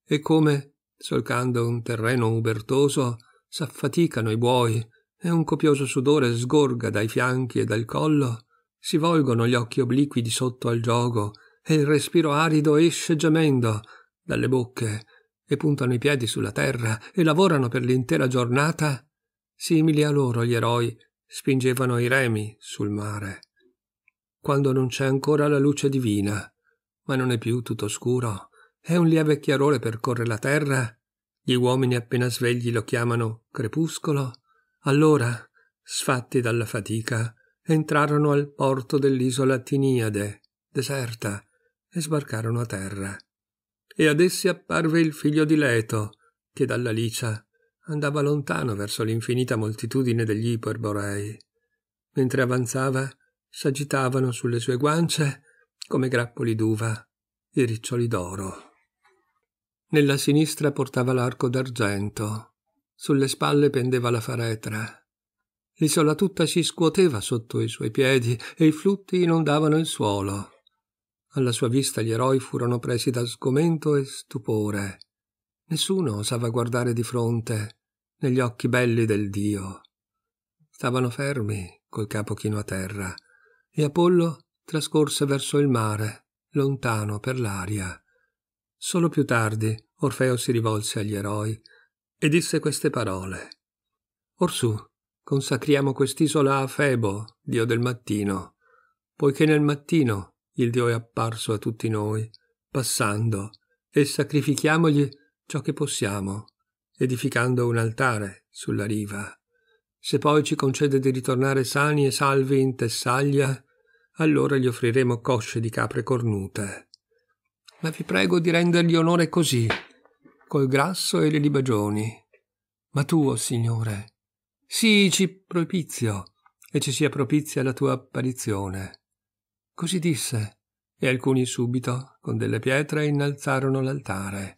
E come, solcando un terreno ubertoso, s'affaticano i buoi e un copioso sudore sgorga dai fianchi e dal collo, si volgono gli occhi obliqui di sotto al giogo e il respiro arido esce gemendo dalle bocche e puntano i piedi sulla terra e lavorano per l'intera giornata, simili a loro gli eroi spingevano i remi sul mare. Quando non c'è ancora la luce divina, ma non è più tutto scuro, e un lieve chiarore percorre la terra, gli uomini appena svegli lo chiamano crepuscolo, allora, sfatti dalla fatica, entrarono al porto dell'isola Tiniade, deserta, e sbarcarono a terra. E ad essi apparve il figlio di Leto, che dalla licia andava lontano verso l'infinita moltitudine degli iperborei. Mentre avanzava, s'agitavano sulle sue guance, come grappoli d'uva, i riccioli d'oro. Nella sinistra portava l'arco d'argento, sulle spalle pendeva la faretra. L'isola tutta si scuoteva sotto i suoi piedi e i flutti inondavano il suolo. Alla sua vista gli eroi furono presi da sgomento e stupore. Nessuno osava guardare di fronte negli occhi belli del dio. Stavano fermi, col capo chino a terra, e Apollo trascorse verso il mare, lontano per l'aria. Solo più tardi Orfeo si rivolse agli eroi e disse queste parole. Orsù, consacriamo quest'isola a Febo, dio del mattino, poiché nel mattino il dio è apparso a tutti noi, passando, e sacrifichiamogli ciò che possiamo, edificando un altare sulla riva. Se poi ci concede di ritornare sani e salvi in Tessaglia, allora gli offriremo cosce di capre cornute. Ma vi prego di rendergli onore così, col grasso e le libagioni. Ma tuo, Signore, sì, ci propizio, e ci sia propizia la tua apparizione. Così disse, e alcuni subito, con delle pietre, innalzarono l'altare.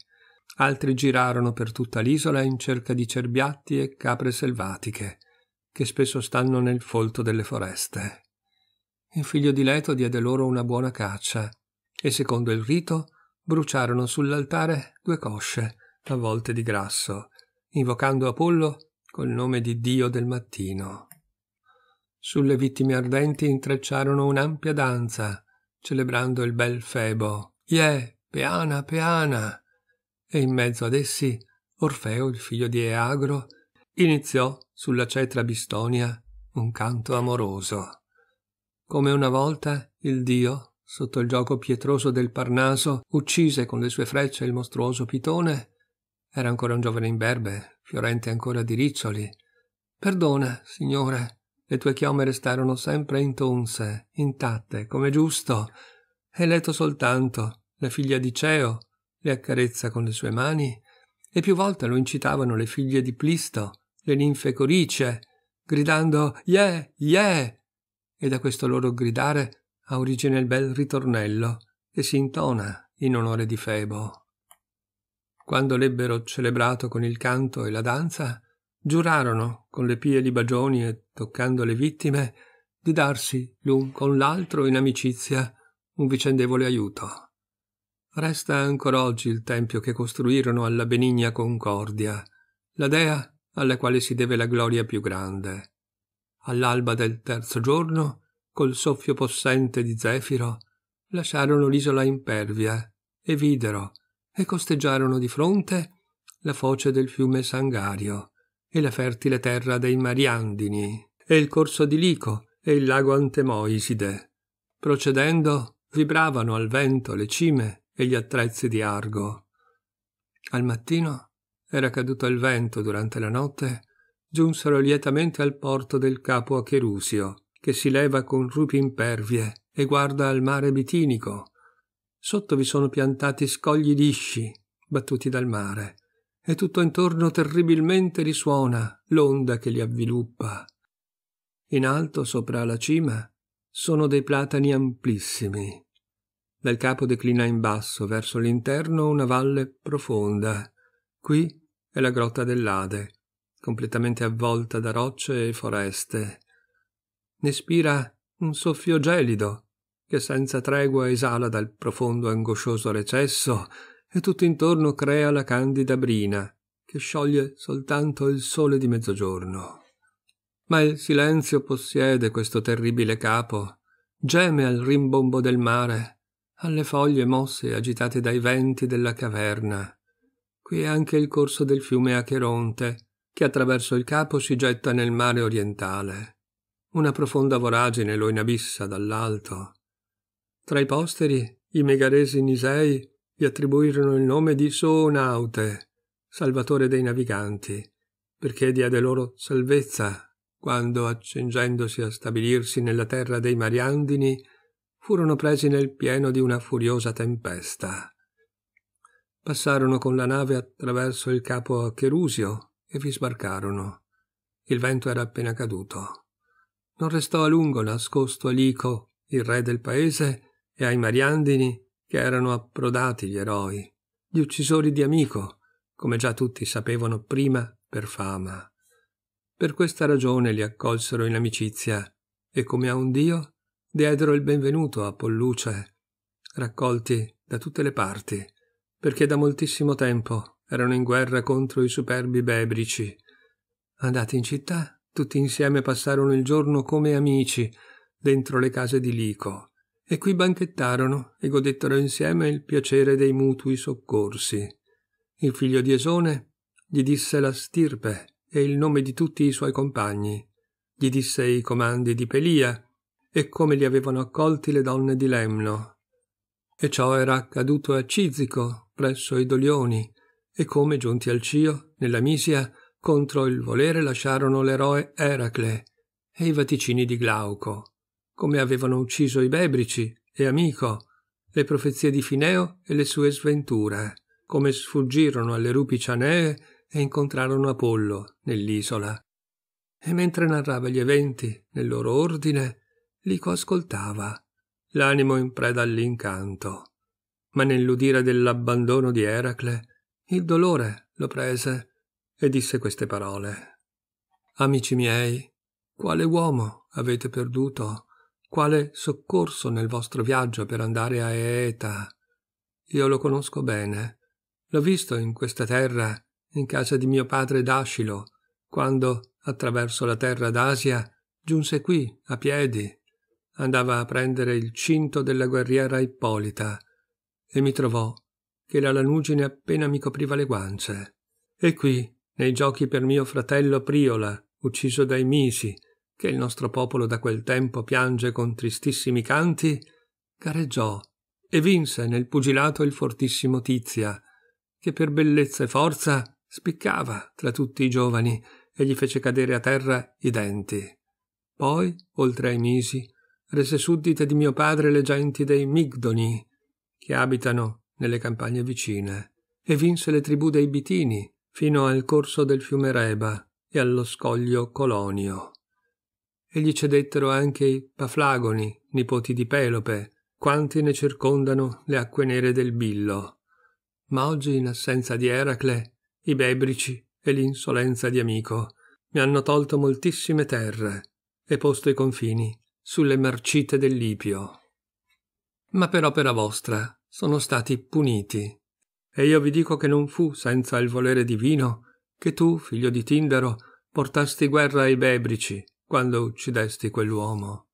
Altri girarono per tutta l'isola in cerca di cerbiatti e capre selvatiche, che spesso stanno nel folto delle foreste. Il figlio di Leto diede loro una buona caccia, e secondo il rito bruciarono sull'altare due cosce, avvolte di grasso, invocando Apollo col nome di Dio del mattino. Sulle vittime ardenti intrecciarono un'ampia danza, celebrando il bel Febo. Ie, peana, peana! e in mezzo ad essi Orfeo, il figlio di Eagro, iniziò sulla cetra Bistonia un canto amoroso. Come una volta il dio, sotto il gioco pietroso del Parnaso, uccise con le sue frecce il mostruoso Pitone, era ancora un giovane imberbe, fiorente ancora di riccioli. Perdona, signore, le tue chiome restarono sempre intonse, intatte, come giusto. Hai letto soltanto la figlia di Ceo, le accarezza con le sue mani e più volte lo incitavano le figlie di Plisto, le ninfe corice, gridando Yeah, yeah! E da questo loro gridare ha origine il bel ritornello che si intona in onore di Febo. Quando l'ebbero celebrato con il canto e la danza, giurarono con le pie libagioni e toccando le vittime di darsi l'un con l'altro in amicizia un vicendevole aiuto. Resta ancora oggi il tempio che costruirono alla benigna Concordia, la dea alla quale si deve la gloria più grande. All'alba del terzo giorno, col soffio possente di Zefiro, lasciarono l'isola impervia e videro e costeggiarono di fronte la foce del fiume Sangario e la fertile terra dei Mariandini e il corso di Lico e il lago Antemoiside. Procedendo, vibravano al vento le cime e gli attrezzi di Argo. Al mattino era caduto il vento durante la notte, giunsero lietamente al porto del capo Acherusio, che si leva con rupi impervie e guarda al mare bitinico. Sotto vi sono piantati scogli lisci, battuti dal mare, e tutto intorno terribilmente risuona l'onda che li avviluppa. In alto, sopra la cima, sono dei platani amplissimi, dal capo declina in basso, verso l'interno, una valle profonda. Qui è la grotta dell'Ade, completamente avvolta da rocce e foreste. Ne spira un soffio gelido, che senza tregua esala dal profondo angoscioso recesso, e tutt'intorno crea la candida brina, che scioglie soltanto il sole di mezzogiorno. Ma il silenzio possiede questo terribile capo, geme al rimbombo del mare, alle foglie mosse e agitate dai venti della caverna. Qui è anche il corso del fiume Acheronte, che attraverso il capo si getta nel mare orientale. Una profonda voragine lo inabissa dall'alto. Tra i posteri, i megaresi Nisei gli attribuirono il nome di Soonaute, salvatore dei naviganti, perché diede loro salvezza quando, accingendosi a stabilirsi nella terra dei Mariandini, furono presi nel pieno di una furiosa tempesta. Passarono con la nave attraverso il capo a Cherusio e vi sbarcarono. Il vento era appena caduto. Non restò a lungo nascosto a Lico, il re del paese, e ai Mariandini, che erano approdati gli eroi, gli uccisori di Amico, come già tutti sapevano prima per fama. Per questa ragione li accolsero in amicizia e come a un dio diedero il benvenuto a Polluce, raccolti da tutte le parti, perché da moltissimo tempo erano in guerra contro i superbi bebrici. Andati in città, tutti insieme passarono il giorno come amici dentro le case di Lico, e qui banchettarono e godettero insieme il piacere dei mutui soccorsi. Il figlio di Esone gli disse la stirpe e il nome di tutti i suoi compagni, gli disse i comandi di Pelia, e come li avevano accolti le donne di Lemno. E ciò era accaduto a Cizico, presso i Dolioni, e come giunti al Cio, nella Misia, contro il volere lasciarono l'eroe Eracle e i vaticini di Glauco, come avevano ucciso i Bebrici e Amico, le profezie di Fineo e le sue sventure, come sfuggirono alle rupi cianee e incontrarono Apollo nell'isola. E mentre narrava gli eventi nel loro ordine, Lico ascoltava, l'animo in preda all'incanto. Ma nell'udire dell'abbandono di Eracle, il dolore lo prese e disse queste parole. Amici miei, quale uomo avete perduto? Quale soccorso nel vostro viaggio per andare a Eeta? Io lo conosco bene. L'ho visto in questa terra, in casa di mio padre Dascilo, quando, attraverso la terra d'Asia, giunse qui, a piedi, andava a prendere il cinto della guerriera Ippolita e mi trovò che la lanugine appena mi copriva le guance. E qui, nei giochi per mio fratello Priola, ucciso dai Misi, che il nostro popolo da quel tempo piange con tristissimi canti, gareggiò e vinse nel pugilato il fortissimo Tizia, che per bellezza e forza spiccava tra tutti i giovani e gli fece cadere a terra i denti. Poi, oltre ai Misi, rese suddite di mio padre le genti dei Migdoni, che abitano nelle campagne vicine, e vinse le tribù dei Bitini, fino al corso del fiume Reba e allo scoglio Colonio. E gli cedettero anche i Paflagoni, nipoti di Pelope, quanti ne circondano le acque nere del Billo. Ma oggi, in assenza di Eracle, i Bebrici e l'insolenza di Amico mi hanno tolto moltissime terre e posto i confini sulle marcite del Lipio. Ma per opera vostra sono stati puniti. E io vi dico che non fu senza il volere divino che tu, figlio di Tindaro, portasti guerra ai Bebrici quando uccidesti quell'uomo.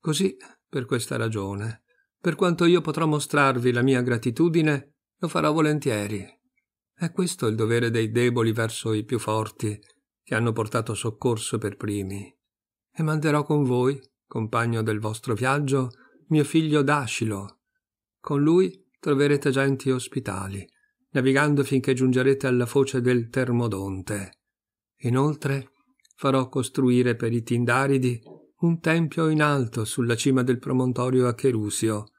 Così, per questa ragione, per quanto io potrò mostrarvi la mia gratitudine, lo farò volentieri. È questo il dovere dei deboli verso i più forti, che hanno portato soccorso per primi. E manderò con voi compagno del vostro viaggio, mio figlio Dacilo. Con lui troverete genti ospitali, navigando finché giungerete alla foce del Termodonte. Inoltre farò costruire per i Tindaridi un tempio in alto sulla cima del promontorio a Cherusio,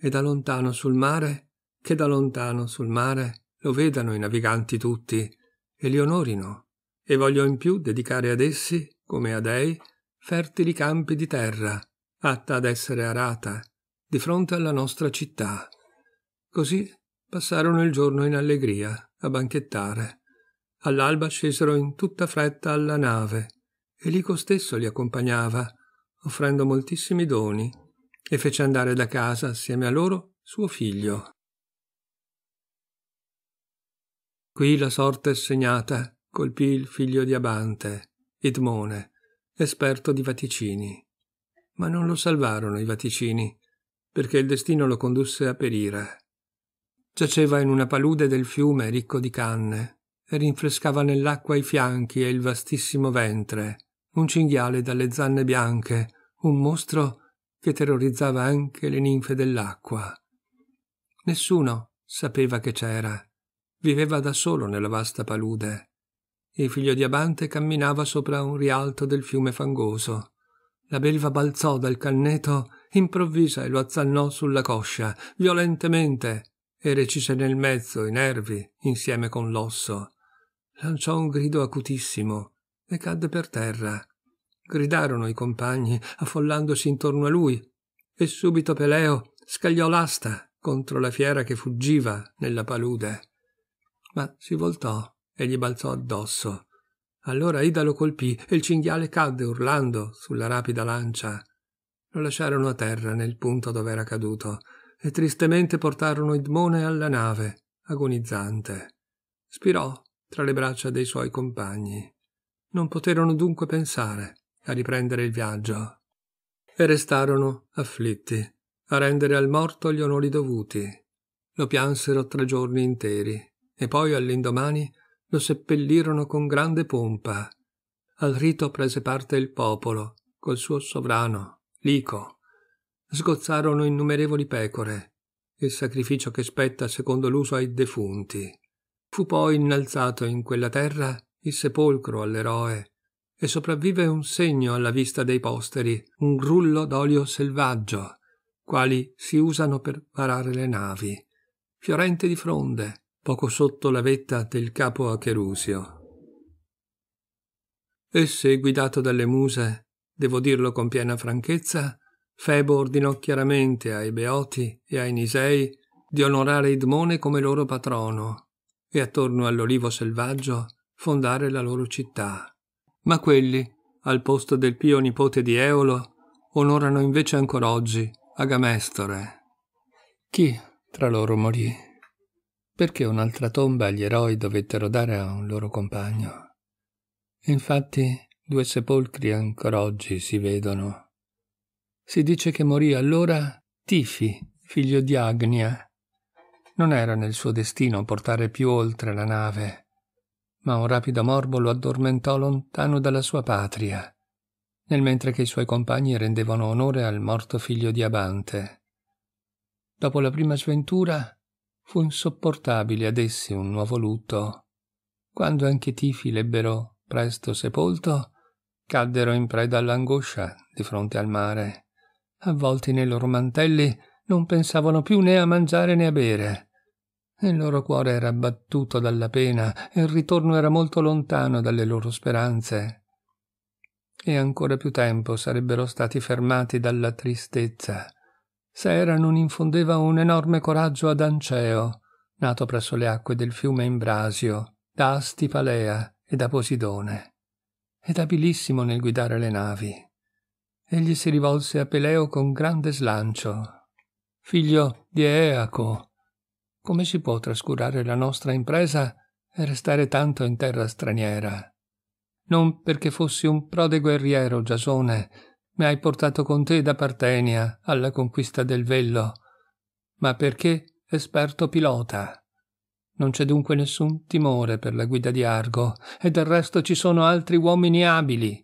e da lontano sul mare, che da lontano sul mare lo vedano i naviganti tutti e li onorino, e voglio in più dedicare ad essi, come a dei, fertili campi di terra, atta ad essere arata, di fronte alla nostra città. Così passarono il giorno in allegria, a banchettare. All'alba scesero in tutta fretta alla nave, e Lico stesso li accompagnava, offrendo moltissimi doni, e fece andare da casa assieme a loro suo figlio. Qui la sorte segnata colpì il figlio di Abante, Idmone, esperto di vaticini. Ma non lo salvarono i vaticini, perché il destino lo condusse a perire. Giaceva in una palude del fiume ricco di canne, e rinfrescava nell'acqua i fianchi e il vastissimo ventre, un cinghiale dalle zanne bianche, un mostro che terrorizzava anche le ninfe dell'acqua. Nessuno sapeva che c'era. Viveva da solo nella vasta palude il figlio di Abante camminava sopra un rialto del fiume fangoso. La belva balzò dal canneto improvvisa e lo azzannò sulla coscia, violentemente, e recise nel mezzo i nervi, insieme con l'osso. Lanciò un grido acutissimo e cadde per terra. Gridarono i compagni, affollandosi intorno a lui, e subito Peleo scagliò l'asta contro la fiera che fuggiva nella palude. Ma si voltò e gli balzò addosso. Allora Ida lo colpì e il cinghiale cadde urlando sulla rapida lancia. Lo lasciarono a terra nel punto dove era caduto e tristemente portarono Idmone alla nave, agonizzante. Spirò tra le braccia dei suoi compagni. Non poterono dunque pensare a riprendere il viaggio e restarono afflitti a rendere al morto gli onori dovuti. Lo piansero tre giorni interi e poi all'indomani lo seppellirono con grande pompa. Al rito prese parte il popolo, col suo sovrano, Lico. Sgozzarono innumerevoli pecore, il sacrificio che spetta secondo l'uso ai defunti. Fu poi innalzato in quella terra il sepolcro all'eroe, e sopravvive un segno alla vista dei posteri, un grullo d'olio selvaggio, quali si usano per varare le navi, fiorente di fronde, poco sotto la vetta del capo Acherusio. E se guidato dalle muse, devo dirlo con piena franchezza, Febo ordinò chiaramente ai Beoti e ai Nisei di onorare Idmone come loro patrono e attorno all'olivo selvaggio fondare la loro città. Ma quelli, al posto del pio nipote di Eolo, onorano invece ancora oggi Agamestore. Chi tra loro morì? perché un'altra tomba gli eroi dovettero dare a un loro compagno. Infatti, due sepolcri ancora oggi si vedono. Si dice che morì allora Tifi, figlio di Agnia. Non era nel suo destino portare più oltre la nave, ma un rapido morbo lo addormentò lontano dalla sua patria, nel mentre che i suoi compagni rendevano onore al morto figlio di Abante. Dopo la prima sventura, Fu insopportabile ad essi un nuovo lutto. Quando anche Tifi l'ebbero presto sepolto, caddero in preda all'angoscia di fronte al mare. Avvolti nei loro mantelli, non pensavano più né a mangiare né a bere. Il loro cuore era abbattuto dalla pena e il ritorno era molto lontano dalle loro speranze. E ancora più tempo sarebbero stati fermati dalla tristezza Sera non infondeva un enorme coraggio ad Anceo, nato presso le acque del fiume Imbrasio, da Astipalea e da Posidone, ed abilissimo nel guidare le navi. Egli si rivolse a Peleo con grande slancio. Figlio di Eaco, come si può trascurare la nostra impresa e restare tanto in terra straniera? Non perché fossi un prode guerriero, Giasone, mi hai portato con te da Partenia alla conquista del Vello, ma perché esperto pilota. Non c'è dunque nessun timore per la guida di Argo, e del resto ci sono altri uomini abili,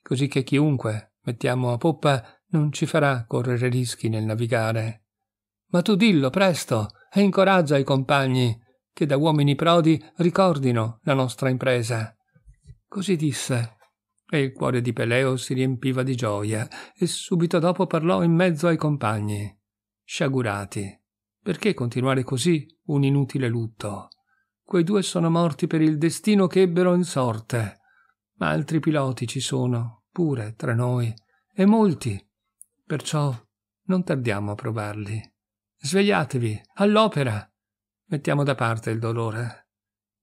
così che chiunque mettiamo a poppa non ci farà correre rischi nel navigare. Ma tu dillo presto e incoraggia i compagni, che da uomini prodi ricordino la nostra impresa. Così disse e il cuore di Peleo si riempiva di gioia e subito dopo parlò in mezzo ai compagni. Sciagurati. Perché continuare così un inutile lutto? Quei due sono morti per il destino che ebbero in sorte. Ma altri piloti ci sono, pure tra noi, e molti. Perciò non tardiamo a provarli. Svegliatevi, all'opera! Mettiamo da parte il dolore.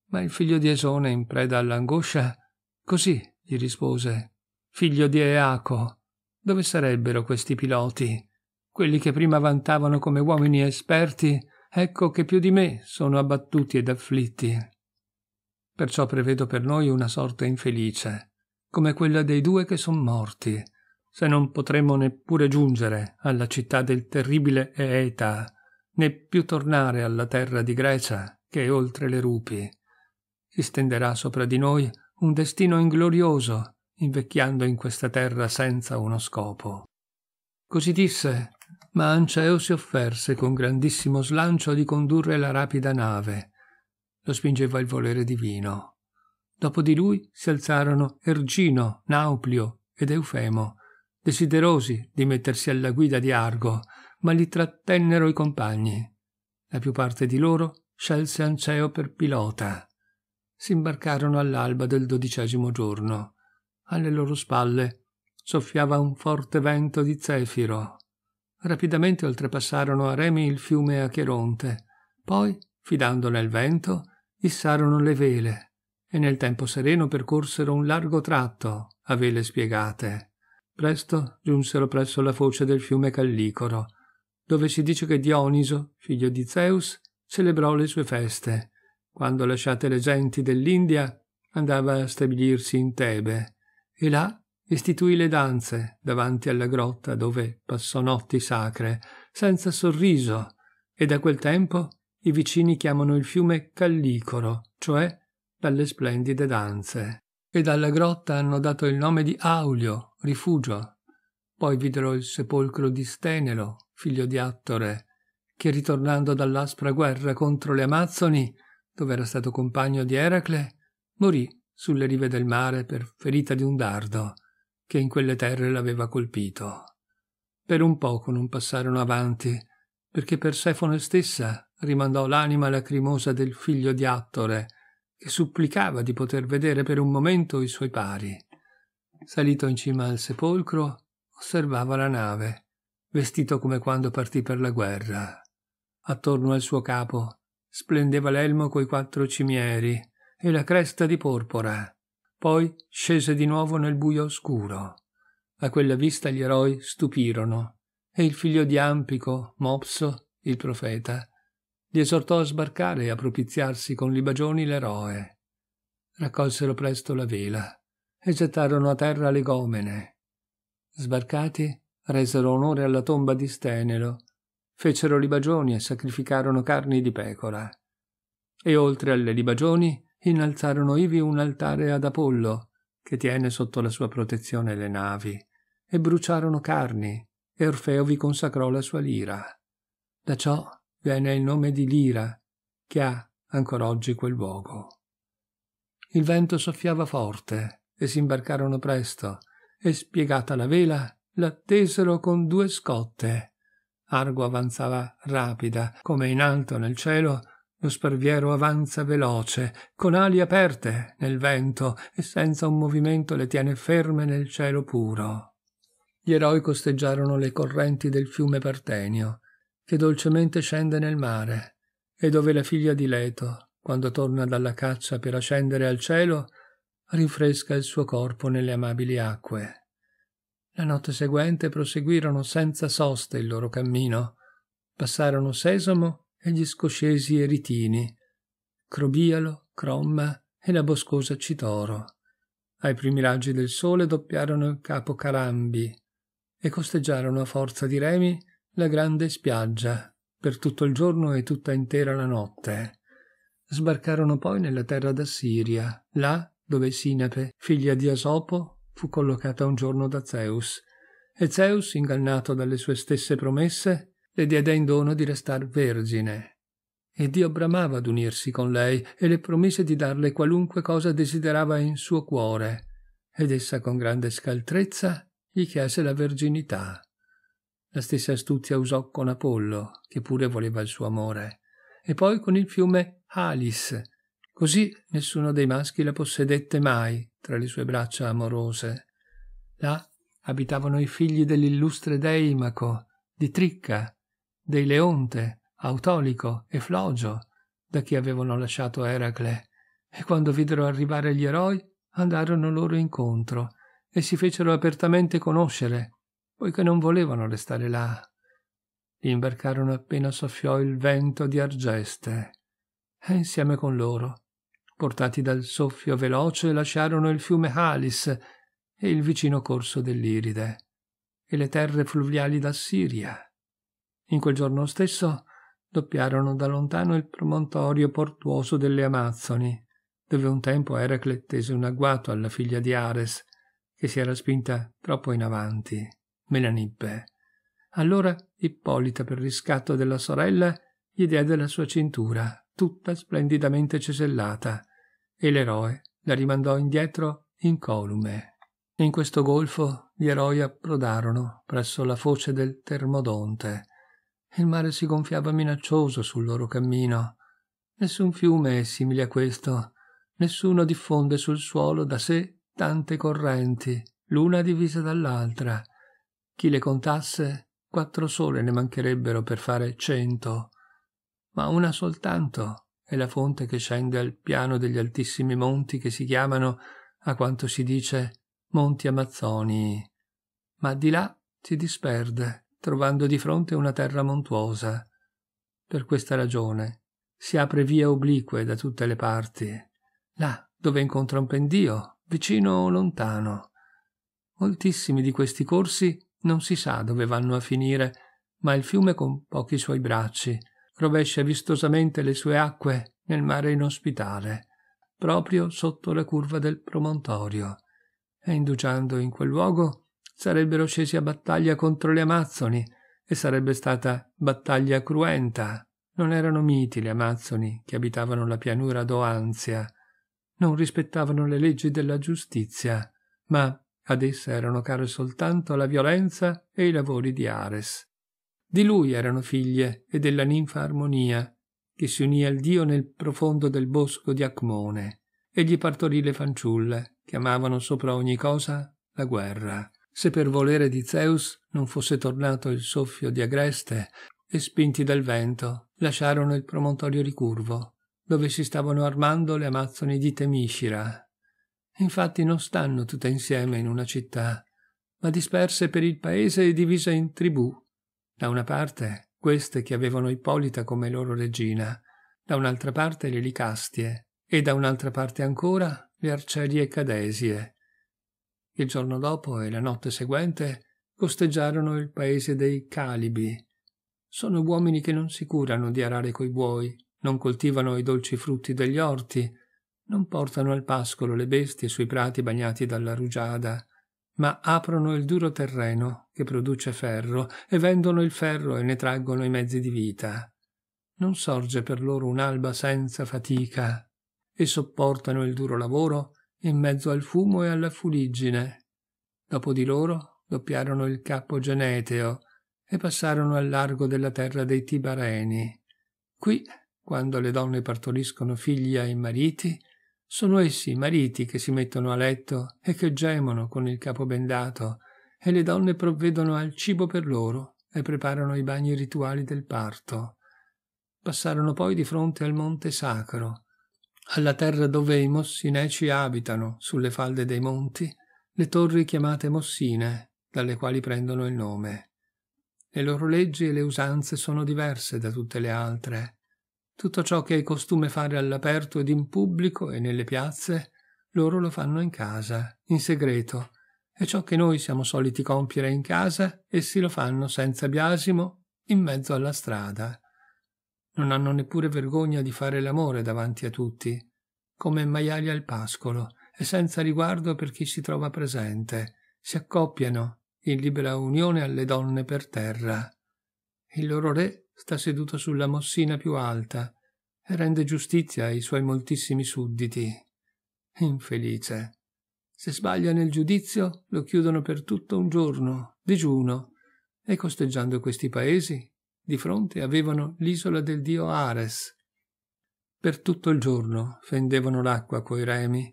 Ma il figlio di Esone, in preda all'angoscia, così gli rispose. Figlio di Eaco, dove sarebbero questi piloti? Quelli che prima vantavano come uomini esperti, ecco che più di me sono abbattuti ed afflitti. Perciò prevedo per noi una sorte infelice, come quella dei due che sono morti, se non potremo neppure giungere alla città del terribile Eeta, né più tornare alla terra di Grecia, che è oltre le rupi. Si stenderà sopra di noi un destino inglorioso, invecchiando in questa terra senza uno scopo. Così disse, ma Anceo si offerse con grandissimo slancio di condurre la rapida nave. Lo spingeva il volere divino. Dopo di lui si alzarono Ergino, Nauplio ed Eufemo, desiderosi di mettersi alla guida di Argo, ma li trattennero i compagni. La più parte di loro scelse Anceo per pilota si imbarcarono all'alba del dodicesimo giorno. Alle loro spalle soffiava un forte vento di zefiro. Rapidamente oltrepassarono a remi il fiume Acheronte, poi, fidando nel vento, issarono le vele e nel tempo sereno percorsero un largo tratto a vele spiegate. Presto giunsero presso la foce del fiume Callicoro, dove si dice che Dioniso, figlio di Zeus, celebrò le sue feste quando lasciate le genti dell'India, andava a stabilirsi in Tebe e là istituì le danze davanti alla grotta dove passò notti sacre, senza sorriso, e da quel tempo i vicini chiamano il fiume Callicoro, cioè dalle splendide danze. E dalla grotta hanno dato il nome di Aulio, rifugio. Poi videro il sepolcro di Stenelo, figlio di Attore, che ritornando dall'aspra guerra contro le Amazzoni dove era stato compagno di Eracle, morì sulle rive del mare per ferita di un dardo che in quelle terre l'aveva colpito. Per un poco non passarono avanti, perché Persefone stessa rimandò l'anima lacrimosa del figlio di Attore, che supplicava di poter vedere per un momento i suoi pari. Salito in cima al sepolcro, osservava la nave, vestito come quando partì per la guerra. Attorno al suo capo splendeva l'elmo coi quattro cimieri e la cresta di porpora. Poi scese di nuovo nel buio oscuro. A quella vista gli eroi stupirono e il figlio di Ampico, Mopso, il profeta, li esortò a sbarcare e a propiziarsi con libagioni l'eroe. Raccolsero presto la vela e gettarono a terra le gomene. Sbarcati, resero onore alla tomba di Stenelo fecero libagioni e sacrificarono carni di pecora. E oltre alle libagioni innalzarono ivi un altare ad Apollo, che tiene sotto la sua protezione le navi, e bruciarono carni, e Orfeo vi consacrò la sua lira. Da ciò viene il nome di lira, che ha ancora oggi quel luogo. Il vento soffiava forte, e si imbarcarono presto, e spiegata la vela, l'attesero con due scotte Argo avanzava rapida, come in alto nel cielo lo sparviero avanza veloce, con ali aperte nel vento e senza un movimento le tiene ferme nel cielo puro. Gli eroi costeggiarono le correnti del fiume Partenio, che dolcemente scende nel mare, e dove la figlia di Leto, quando torna dalla caccia per ascendere al cielo, rinfresca il suo corpo nelle amabili acque. La notte seguente proseguirono senza sosta il loro cammino. Passarono Sesamo e gli scoscesi eritini, Crobialo, Cromma e la boscosa Citoro. Ai primi raggi del sole doppiarono il capo Carambi e costeggiarono a forza di remi la grande spiaggia per tutto il giorno e tutta intera la notte. Sbarcarono poi nella terra d'Assiria, là dove Sinape, figlia di Asopo, fu collocata un giorno da Zeus, e Zeus, ingannato dalle sue stesse promesse, le diede in dono di restar vergine. E Dio bramava ad unirsi con lei e le promise di darle qualunque cosa desiderava in suo cuore, ed essa con grande scaltrezza gli chiese la verginità. La stessa astuzia usò con Apollo, che pure voleva il suo amore, e poi con il fiume Halis. Così nessuno dei maschi la possedette mai, tra le sue braccia amorose. Là abitavano i figli dell'illustre Deimaco, di Tricca, dei Leonte, Autolico e Flogio, da chi avevano lasciato Eracle, e quando videro arrivare gli eroi andarono loro incontro e si fecero apertamente conoscere, poiché non volevano restare là. Li imbarcarono appena soffiò il vento di Argeste, e insieme con loro portati dal soffio veloce, lasciarono il fiume Halis e il vicino corso dell'Iride e le terre fluviali d'Assiria. In quel giorno stesso doppiarono da lontano il promontorio portuoso delle Amazzoni, dove un tempo Eracle tese un agguato alla figlia di Ares, che si era spinta troppo in avanti, Menanippe. Allora Ippolita, per riscatto della sorella, gli diede la sua cintura, tutta splendidamente cesellata, e l'eroe la rimandò indietro incolume. In questo golfo gli eroi approdarono presso la foce del Termodonte. Il mare si gonfiava minaccioso sul loro cammino. Nessun fiume è simile a questo. Nessuno diffonde sul suolo da sé tante correnti, l'una divisa dall'altra. Chi le contasse, quattro sole ne mancherebbero per fare cento. Ma una soltanto è la fonte che scende al piano degli altissimi monti che si chiamano, a quanto si dice, Monti Amazzoni. Ma di là si disperde, trovando di fronte una terra montuosa. Per questa ragione si apre via oblique da tutte le parti, là dove incontra un pendio, vicino o lontano. Moltissimi di questi corsi non si sa dove vanno a finire, ma il fiume con pochi suoi bracci rovescia vistosamente le sue acque nel mare inospitale, proprio sotto la curva del promontorio, e indugiando in quel luogo sarebbero scesi a battaglia contro le Amazzoni, e sarebbe stata battaglia cruenta. Non erano miti le Amazzoni che abitavano la pianura d'Oanzia, non rispettavano le leggi della giustizia, ma ad essa erano care soltanto la violenza e i lavori di Ares. Di lui erano figlie e della ninfa Armonia, che si unì al dio nel profondo del bosco di Acmone, e gli partorì le fanciulle, che amavano sopra ogni cosa la guerra. Se per volere di Zeus non fosse tornato il soffio di Agreste, e spinti dal vento, lasciarono il promontorio ricurvo, dove si stavano armando le amazzoni di Temiscira. Infatti non stanno tutte insieme in una città, ma disperse per il paese e divise in tribù, da una parte queste che avevano Ippolita come loro regina, da un'altra parte le Licastie e da un'altra parte ancora le Arcerie Cadesie. Il giorno dopo e la notte seguente costeggiarono il paese dei Calibi. Sono uomini che non si curano di arare coi buoi, non coltivano i dolci frutti degli orti, non portano al pascolo le bestie sui prati bagnati dalla rugiada, ma aprono il duro terreno che produce ferro e vendono il ferro e ne traggono i mezzi di vita. Non sorge per loro un'alba senza fatica e sopportano il duro lavoro in mezzo al fumo e alla fuliggine. Dopo di loro doppiarono il capo Geneteo e passarono al largo della terra dei Tibareni. Qui, quando le donne partoriscono figli ai mariti, sono essi i mariti che si mettono a letto e che gemono con il capo bendato, e le donne provvedono al cibo per loro e preparano i bagni rituali del parto. Passarono poi di fronte al monte sacro, alla terra dove i mossineci abitano, sulle falde dei monti, le torri chiamate mossine, dalle quali prendono il nome. Le loro leggi e le usanze sono diverse da tutte le altre, tutto ciò che è costume fare all'aperto ed in pubblico e nelle piazze, loro lo fanno in casa, in segreto, e ciò che noi siamo soliti compiere in casa, essi lo fanno senza biasimo in mezzo alla strada. Non hanno neppure vergogna di fare l'amore davanti a tutti, come maiali al pascolo, e senza riguardo per chi si trova presente, si accoppiano in libera unione alle donne per terra. Il loro re sta seduto sulla mossina più alta e rende giustizia ai suoi moltissimi sudditi. Infelice. Se sbaglia nel giudizio, lo chiudono per tutto un giorno, digiuno, e costeggiando questi paesi, di fronte avevano l'isola del dio Ares. Per tutto il giorno fendevano l'acqua coi remi,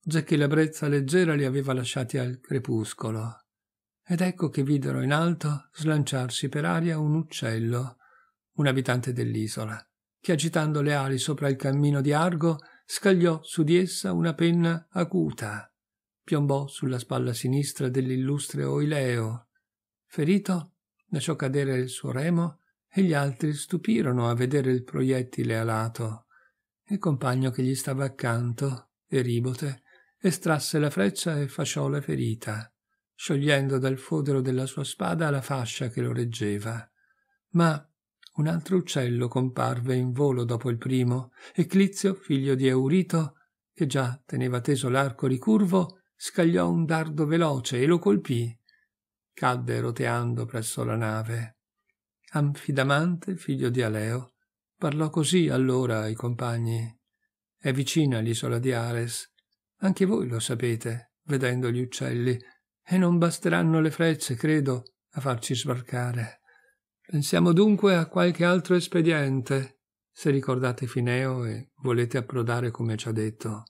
già che la brezza leggera li aveva lasciati al crepuscolo. Ed ecco che videro in alto slanciarsi per aria un uccello, un abitante dell'isola, che agitando le ali sopra il cammino di Argo scagliò su di essa una penna acuta, piombò sulla spalla sinistra dell'illustre Oileo. Ferito, lasciò cadere il suo remo e gli altri stupirono a vedere il proiettile alato. Il compagno che gli stava accanto, Eribote, estrasse la freccia e fasciò la ferita, sciogliendo dal fodero della sua spada la fascia che lo reggeva. Ma un altro uccello comparve in volo dopo il primo e Clizio, figlio di Eurito, che già teneva teso l'arco ricurvo, scagliò un dardo veloce e lo colpì. Cadde roteando presso la nave. Anfidamante, figlio di Aleo, parlò così allora ai compagni. È vicina l'isola di Ares. Anche voi lo sapete, vedendo gli uccelli, e non basteranno le frecce, credo, a farci sbarcare. Pensiamo dunque a qualche altro espediente, se ricordate Fineo e volete approdare come ci ha detto.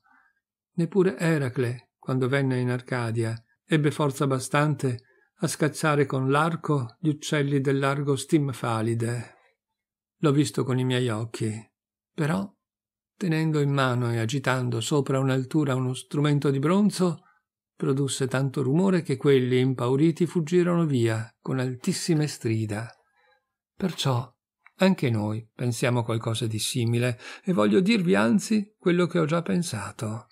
Neppure Eracle, quando venne in Arcadia, ebbe forza bastante a scacciare con l'arco gli uccelli del largo Stimfalide. L'ho visto con i miei occhi, però, tenendo in mano e agitando sopra un'altura uno strumento di bronzo, produsse tanto rumore che quelli, impauriti, fuggirono via con altissime strida. Perciò anche noi pensiamo qualcosa di simile e voglio dirvi anzi quello che ho già pensato.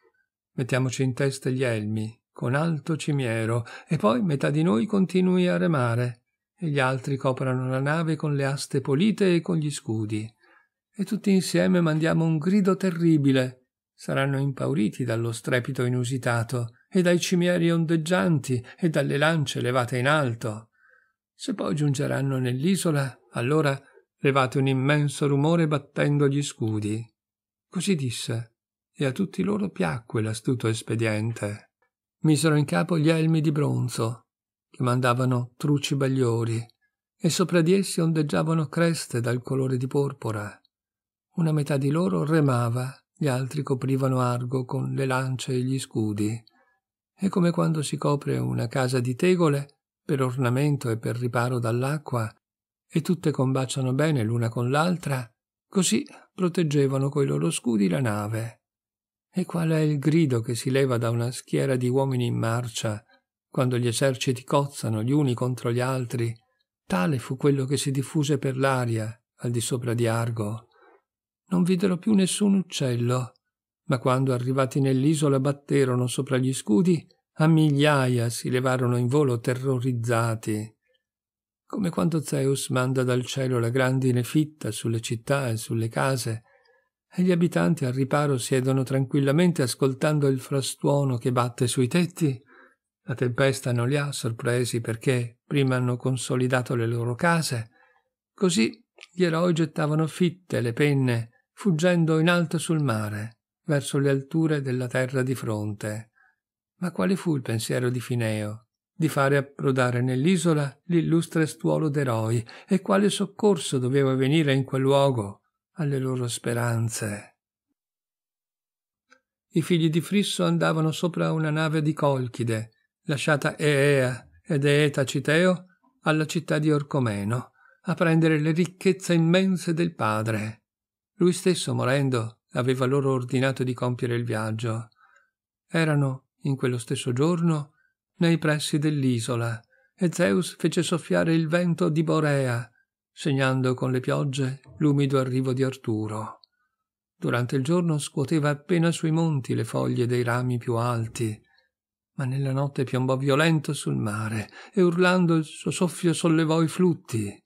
Mettiamoci in testa gli elmi, con alto cimiero, e poi metà di noi continui a remare, e gli altri coprano la nave con le aste polite e con gli scudi. E tutti insieme mandiamo un grido terribile. Saranno impauriti dallo strepito inusitato, e dai cimieri ondeggianti, e dalle lance levate in alto. Se poi giungeranno nell'isola, allora levate un immenso rumore battendo gli scudi. Così disse, e a tutti loro piacque l'astuto espediente. Misero in capo gli elmi di bronzo, che mandavano truci bagliori, e sopra di essi ondeggiavano creste dal colore di porpora. Una metà di loro remava, gli altri coprivano argo con le lance e gli scudi. E come quando si copre una casa di tegole, per ornamento e per riparo dall'acqua, e tutte combaciano bene l'una con l'altra, così proteggevano coi loro scudi la nave. E qual è il grido che si leva da una schiera di uomini in marcia, quando gli eserciti cozzano gli uni contro gli altri? Tale fu quello che si diffuse per l'aria, al di sopra di Argo. Non videro più nessun uccello, ma quando arrivati nell'isola batterono sopra gli scudi a migliaia si levarono in volo terrorizzati, come quando Zeus manda dal cielo la grandine fitta sulle città e sulle case, e gli abitanti al riparo siedono tranquillamente ascoltando il frastuono che batte sui tetti. La tempesta non li ha sorpresi perché prima hanno consolidato le loro case. Così gli eroi gettavano fitte le penne, fuggendo in alto sul mare, verso le alture della terra di fronte. Ma quale fu il pensiero di Fineo? Di fare approdare nell'isola l'illustre stuolo d'eroi, e quale soccorso doveva venire in quel luogo alle loro speranze? I figli di Frisso andavano sopra una nave di Colchide, lasciata Eea ed Eeta Citeo alla città di Orcomeno, a prendere le ricchezze immense del padre. Lui stesso, morendo, aveva loro ordinato di compiere il viaggio. Erano in quello stesso giorno, nei pressi dell'isola, e Zeus fece soffiare il vento di Borea, segnando con le piogge l'umido arrivo di Arturo. Durante il giorno scuoteva appena sui monti le foglie dei rami più alti, ma nella notte piombò violento sul mare e urlando il suo soffio sollevò i flutti.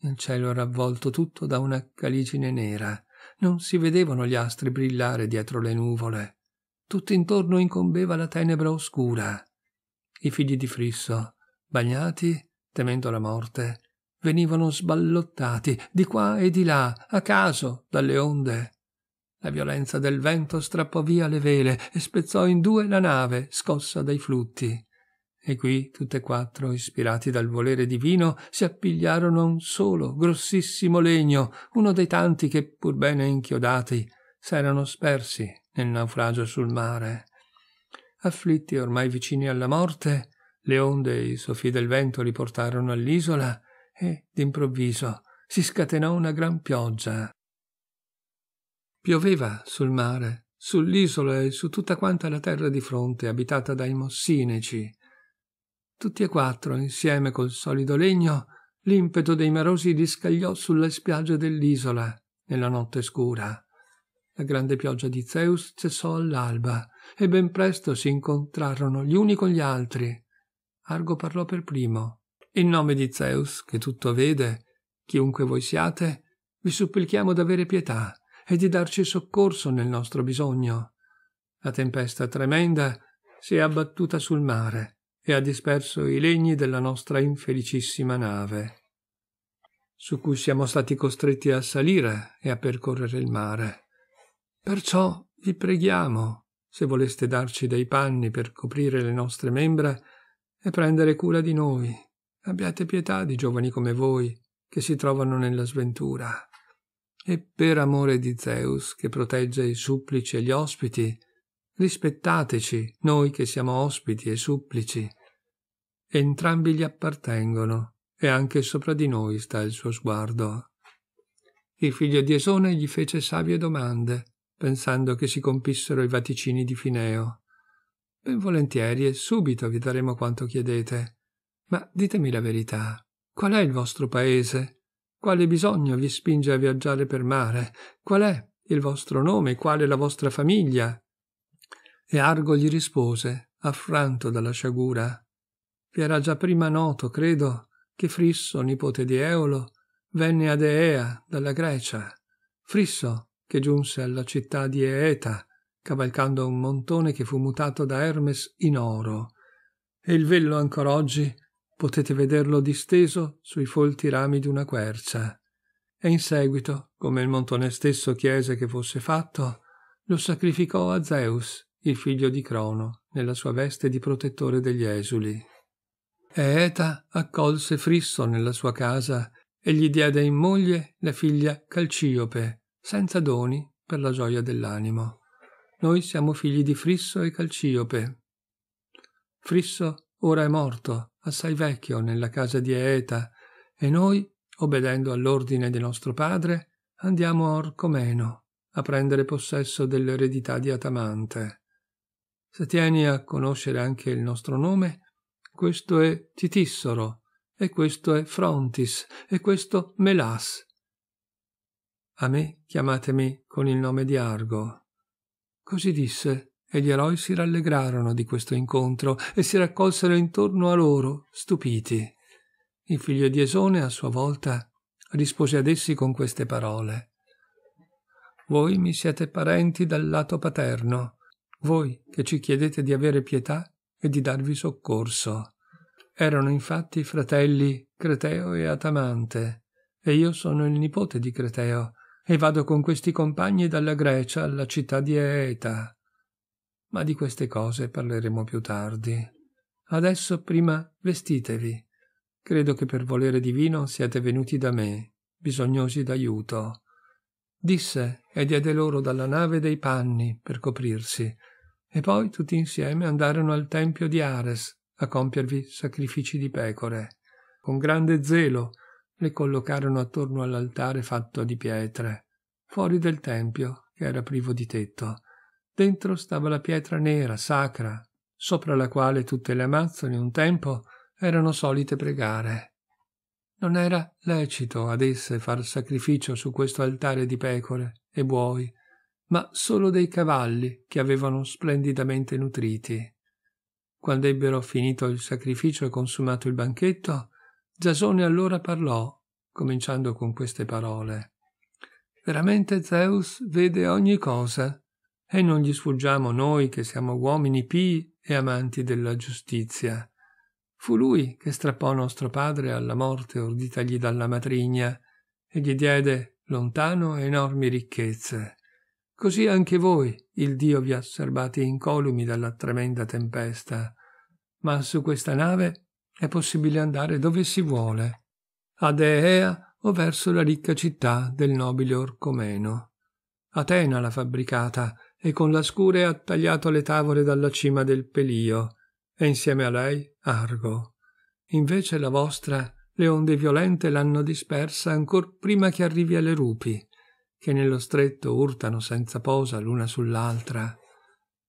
Il cielo era avvolto tutto da una caligine nera. Non si vedevano gli astri brillare dietro le nuvole tutto intorno incombeva la tenebra oscura. I figli di Frisso, bagnati, temendo la morte, venivano sballottati di qua e di là, a caso, dalle onde. La violenza del vento strappò via le vele e spezzò in due la nave scossa dai flutti. E qui tutte e quattro, ispirati dal volere divino, si appigliarono a un solo grossissimo legno, uno dei tanti che, pur bene inchiodati, s'erano spersi nel naufragio sul mare. Afflitti ormai vicini alla morte, le onde e i soffi del vento li portarono all'isola e, d'improvviso, si scatenò una gran pioggia. Pioveva sul mare, sull'isola e su tutta quanta la terra di fronte abitata dai mossineci. Tutti e quattro, insieme col solido legno, l'impeto dei marosi li scagliò sulle spiagge dell'isola nella notte scura. La grande pioggia di Zeus cessò all'alba e ben presto si incontrarono gli uni con gli altri. Argo parlò per primo. In nome di Zeus, che tutto vede, chiunque voi siate, vi supplichiamo d'avere pietà e di darci soccorso nel nostro bisogno. La tempesta tremenda si è abbattuta sul mare e ha disperso i legni della nostra infelicissima nave, su cui siamo stati costretti a salire e a percorrere il mare. Perciò vi preghiamo, se voleste darci dei panni per coprire le nostre membra e prendere cura di noi, abbiate pietà di giovani come voi, che si trovano nella sventura. E per amore di Zeus, che protegge i supplici e gli ospiti, rispettateci, noi che siamo ospiti e supplici. Entrambi gli appartengono, e anche sopra di noi sta il suo sguardo. Il figlio di Esone gli fece savie domande, pensando che si compissero i vaticini di Fineo. Ben volentieri e subito vi daremo quanto chiedete. Ma ditemi la verità. Qual è il vostro paese? Quale bisogno vi spinge a viaggiare per mare? Qual è il vostro nome? Qual è la vostra famiglia? E Argo gli rispose, affranto dalla sciagura. Vi era già prima noto, credo, che Frisso, nipote di Eolo, venne ad Eea dalla Grecia. Frisso che giunse alla città di Eeta, cavalcando un montone che fu mutato da Hermes in oro. E il vello ancora oggi potete vederlo disteso sui folti rami di una quercia. E in seguito, come il montone stesso chiese che fosse fatto, lo sacrificò a Zeus, il figlio di Crono, nella sua veste di protettore degli esuli. Eeta accolse Frisso nella sua casa e gli diede in moglie la figlia Calciope, senza doni per la gioia dell'animo. Noi siamo figli di Frisso e Calciope. Frisso ora è morto, assai vecchio, nella casa di Eeta, e noi, obbedendo all'ordine di nostro padre, andiamo a Orcomeno a prendere possesso dell'eredità di Atamante. Se tieni a conoscere anche il nostro nome, questo è Titissoro, e questo è Frontis, e questo Melas, a me chiamatemi con il nome di Argo. Così disse, e gli eroi si rallegrarono di questo incontro e si raccolsero intorno a loro, stupiti. Il figlio di Esone, a sua volta, rispose ad essi con queste parole. Voi mi siete parenti dal lato paterno, voi che ci chiedete di avere pietà e di darvi soccorso. Erano infatti fratelli Creteo e Atamante, e io sono il nipote di Creteo, e vado con questi compagni dalla Grecia alla città di Eeta. Ma di queste cose parleremo più tardi. Adesso prima vestitevi. Credo che per volere divino siete venuti da me, bisognosi d'aiuto. Disse e diede loro dalla nave dei panni per coprirsi, e poi tutti insieme andarono al tempio di Ares a compiervi sacrifici di pecore. Con grande zelo le collocarono attorno all'altare fatto di pietre, fuori del tempio, che era privo di tetto. Dentro stava la pietra nera, sacra, sopra la quale tutte le amazzoni un tempo erano solite pregare. Non era lecito ad esse far sacrificio su questo altare di pecore e buoi, ma solo dei cavalli che avevano splendidamente nutriti. Quando ebbero finito il sacrificio e consumato il banchetto, Giasone allora parlò, cominciando con queste parole. Veramente Zeus vede ogni cosa, e non gli sfuggiamo noi che siamo uomini pii e amanti della giustizia. Fu lui che strappò nostro padre alla morte orditagli dalla matrigna, e gli diede lontano enormi ricchezze. Così anche voi il Dio vi ha serbati incolumi dalla tremenda tempesta. Ma su questa nave è possibile andare dove si vuole, ad Eea o verso la ricca città del nobile Orcomeno. Atena l'ha fabbricata e con la scure ha tagliato le tavole dalla cima del Pelio, e insieme a lei Argo. Invece la vostra, le onde violente l'hanno dispersa ancor prima che arrivi alle rupi, che nello stretto urtano senza posa l'una sull'altra.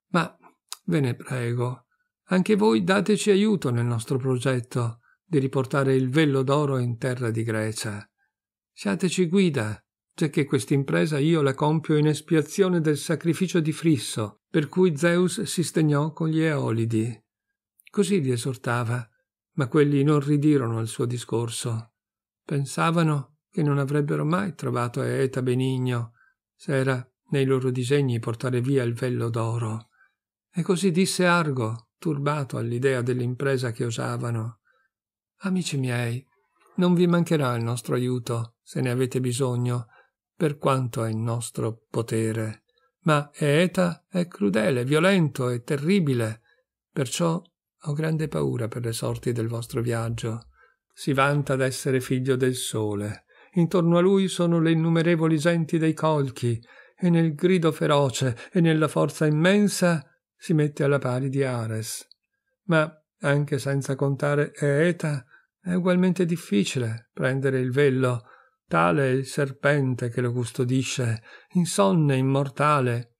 Ma ve ne prego, anche voi dateci aiuto nel nostro progetto di riportare il vello d'oro in terra di Grecia. Siateci guida, giacché quest'impresa io la compio in espiazione del sacrificio di Frisso, per cui Zeus si stegnò con gli Eolidi. Così li esortava, ma quelli non ridirono al suo discorso. Pensavano che non avrebbero mai trovato Eeta benigno, se era nei loro disegni portare via il vello d'oro. E così disse Argo, turbato all'idea dell'impresa che osavano. Amici miei, non vi mancherà il nostro aiuto, se ne avete bisogno, per quanto è il nostro potere. Ma Eeta è crudele, violento e terribile, perciò ho grande paura per le sorti del vostro viaggio. Si vanta d'essere figlio del sole. Intorno a lui sono le innumerevoli genti dei colchi, e nel grido feroce e nella forza immensa si mette alla pari di Ares. Ma, anche senza contare Eeta, è ugualmente difficile prendere il vello, tale è il serpente che lo custodisce, insonne, immortale.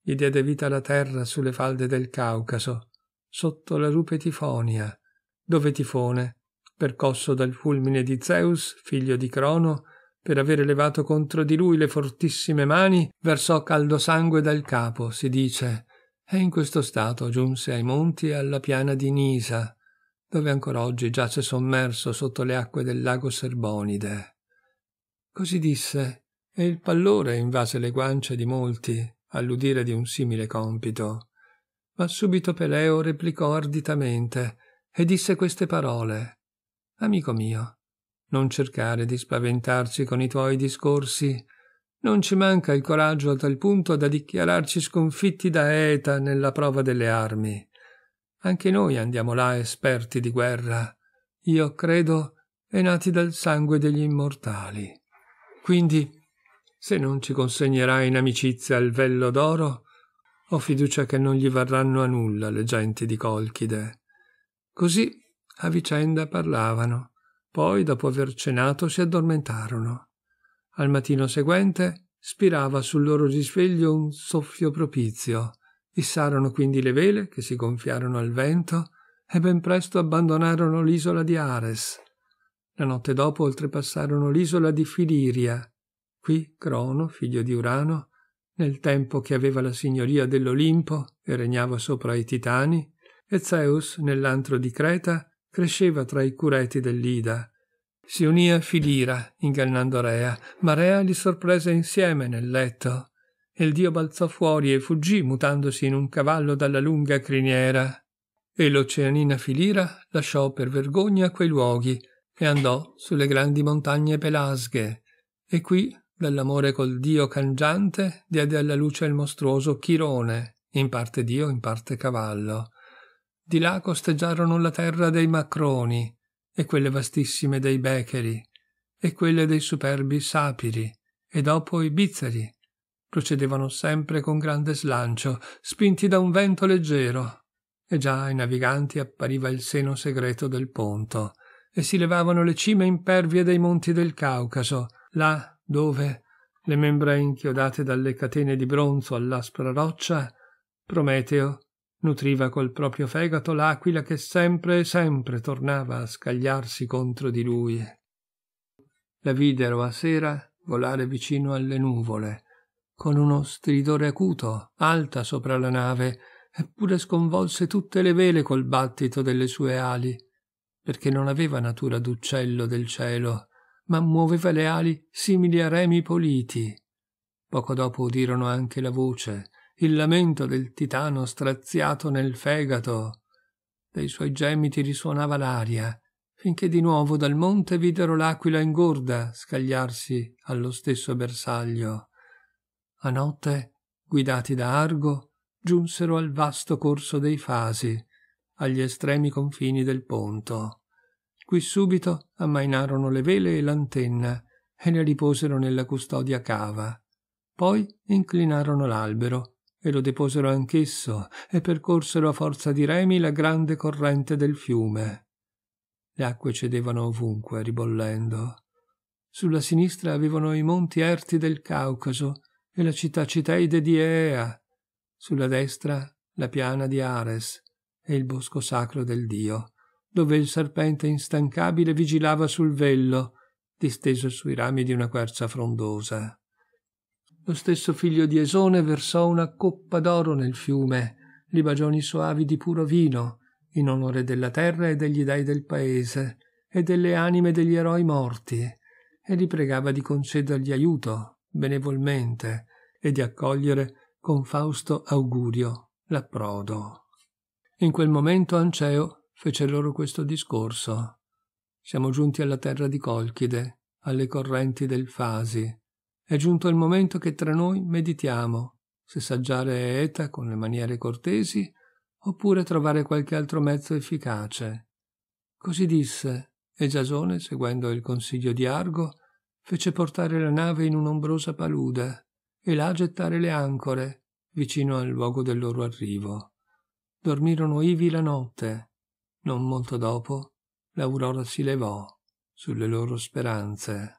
Gli diede vita alla terra sulle falde del Caucaso, sotto la rupe Tifonia, dove Tifone, percosso dal fulmine di Zeus, figlio di Crono, per aver levato contro di lui le fortissime mani, versò caldo sangue dal capo, si dice, e in questo stato giunse ai monti e alla piana di Nisa, dove ancora oggi giace sommerso sotto le acque del lago Serbonide. Così disse, e il pallore invase le guance di molti all'udire di un simile compito. Ma subito Peleo replicò arditamente e disse queste parole: Amico mio, non cercare di spaventarci con i tuoi discorsi, non ci manca il coraggio a tal punto da dichiararci sconfitti da ETA nella prova delle armi. Anche noi andiamo là esperti di guerra, io credo, e nati dal sangue degli immortali. Quindi, se non ci consegnerà in amicizia il vello d'oro, ho fiducia che non gli varranno a nulla le genti di Colchide. Così a vicenda parlavano, poi dopo aver cenato si addormentarono. Al mattino seguente spirava sul loro risveglio un soffio propizio. Issarono quindi le vele, che si gonfiarono al vento, e ben presto abbandonarono l'isola di Ares. La notte dopo oltrepassarono l'isola di Filiria. Qui Crono, figlio di Urano, nel tempo che aveva la signoria dell'Olimpo e regnava sopra i Titani, e Zeus, nell'antro di Creta, cresceva tra i cureti dell'Ida, si unì a Filira, ingannando Rea, ma Rea li sorprese insieme nel letto. E il dio balzò fuori e fuggì mutandosi in un cavallo dalla lunga criniera. E l'oceanina Filira lasciò per vergogna quei luoghi e andò sulle grandi montagne pelasghe. E qui, dall'amore col dio cangiante, diede alla luce il mostruoso Chirone, in parte dio, in parte cavallo. Di là costeggiarono la terra dei Macroni, e quelle vastissime dei becheri, e quelle dei superbi sapiri, e dopo i bizzeri. Procedevano sempre con grande slancio, spinti da un vento leggero, e già ai naviganti appariva il seno segreto del ponto, e si levavano le cime impervie dei monti del Caucaso, là dove, le membra inchiodate dalle catene di bronzo all'aspra roccia, Prometeo nutriva col proprio fegato l'aquila che sempre e sempre tornava a scagliarsi contro di lui. La videro a sera volare vicino alle nuvole, con uno stridore acuto, alta sopra la nave, eppure sconvolse tutte le vele col battito delle sue ali, perché non aveva natura d'uccello del cielo, ma muoveva le ali simili a remi politi. Poco dopo udirono anche la voce, il lamento del titano straziato nel fegato. Dei suoi gemiti risuonava l'aria, finché di nuovo dal monte videro l'aquila ingorda scagliarsi allo stesso bersaglio. A notte, guidati da Argo, giunsero al vasto corso dei Fasi, agli estremi confini del Ponto. Qui subito ammainarono le vele e l'antenna e le riposero nella custodia cava. Poi inclinarono l'albero e lo deposero anch'esso e percorsero a forza di remi la grande corrente del fiume. Le acque cedevano ovunque, ribollendo. Sulla sinistra avevano i monti erti del Caucaso e la città citeide di Ea, sulla destra la piana di Ares e il bosco sacro del dio, dove il serpente instancabile vigilava sul vello, disteso sui rami di una quercia frondosa. Lo stesso figlio di Esone versò una coppa d'oro nel fiume, libagioni soavi di puro vino, in onore della terra e degli dei del paese, e delle anime degli eroi morti, e li pregava di concedergli aiuto, benevolmente, e di accogliere con fausto augurio l'approdo. In quel momento Anceo fece loro questo discorso. Siamo giunti alla terra di Colchide, alle correnti del Fasi, è giunto il momento che tra noi meditiamo se saggiare Eta con le maniere cortesi oppure trovare qualche altro mezzo efficace. Così disse, e Giasone, seguendo il consiglio di Argo, fece portare la nave in un'ombrosa palude e là gettare le ancore vicino al luogo del loro arrivo. Dormirono ivi la notte. Non molto dopo l'aurora si levò sulle loro speranze.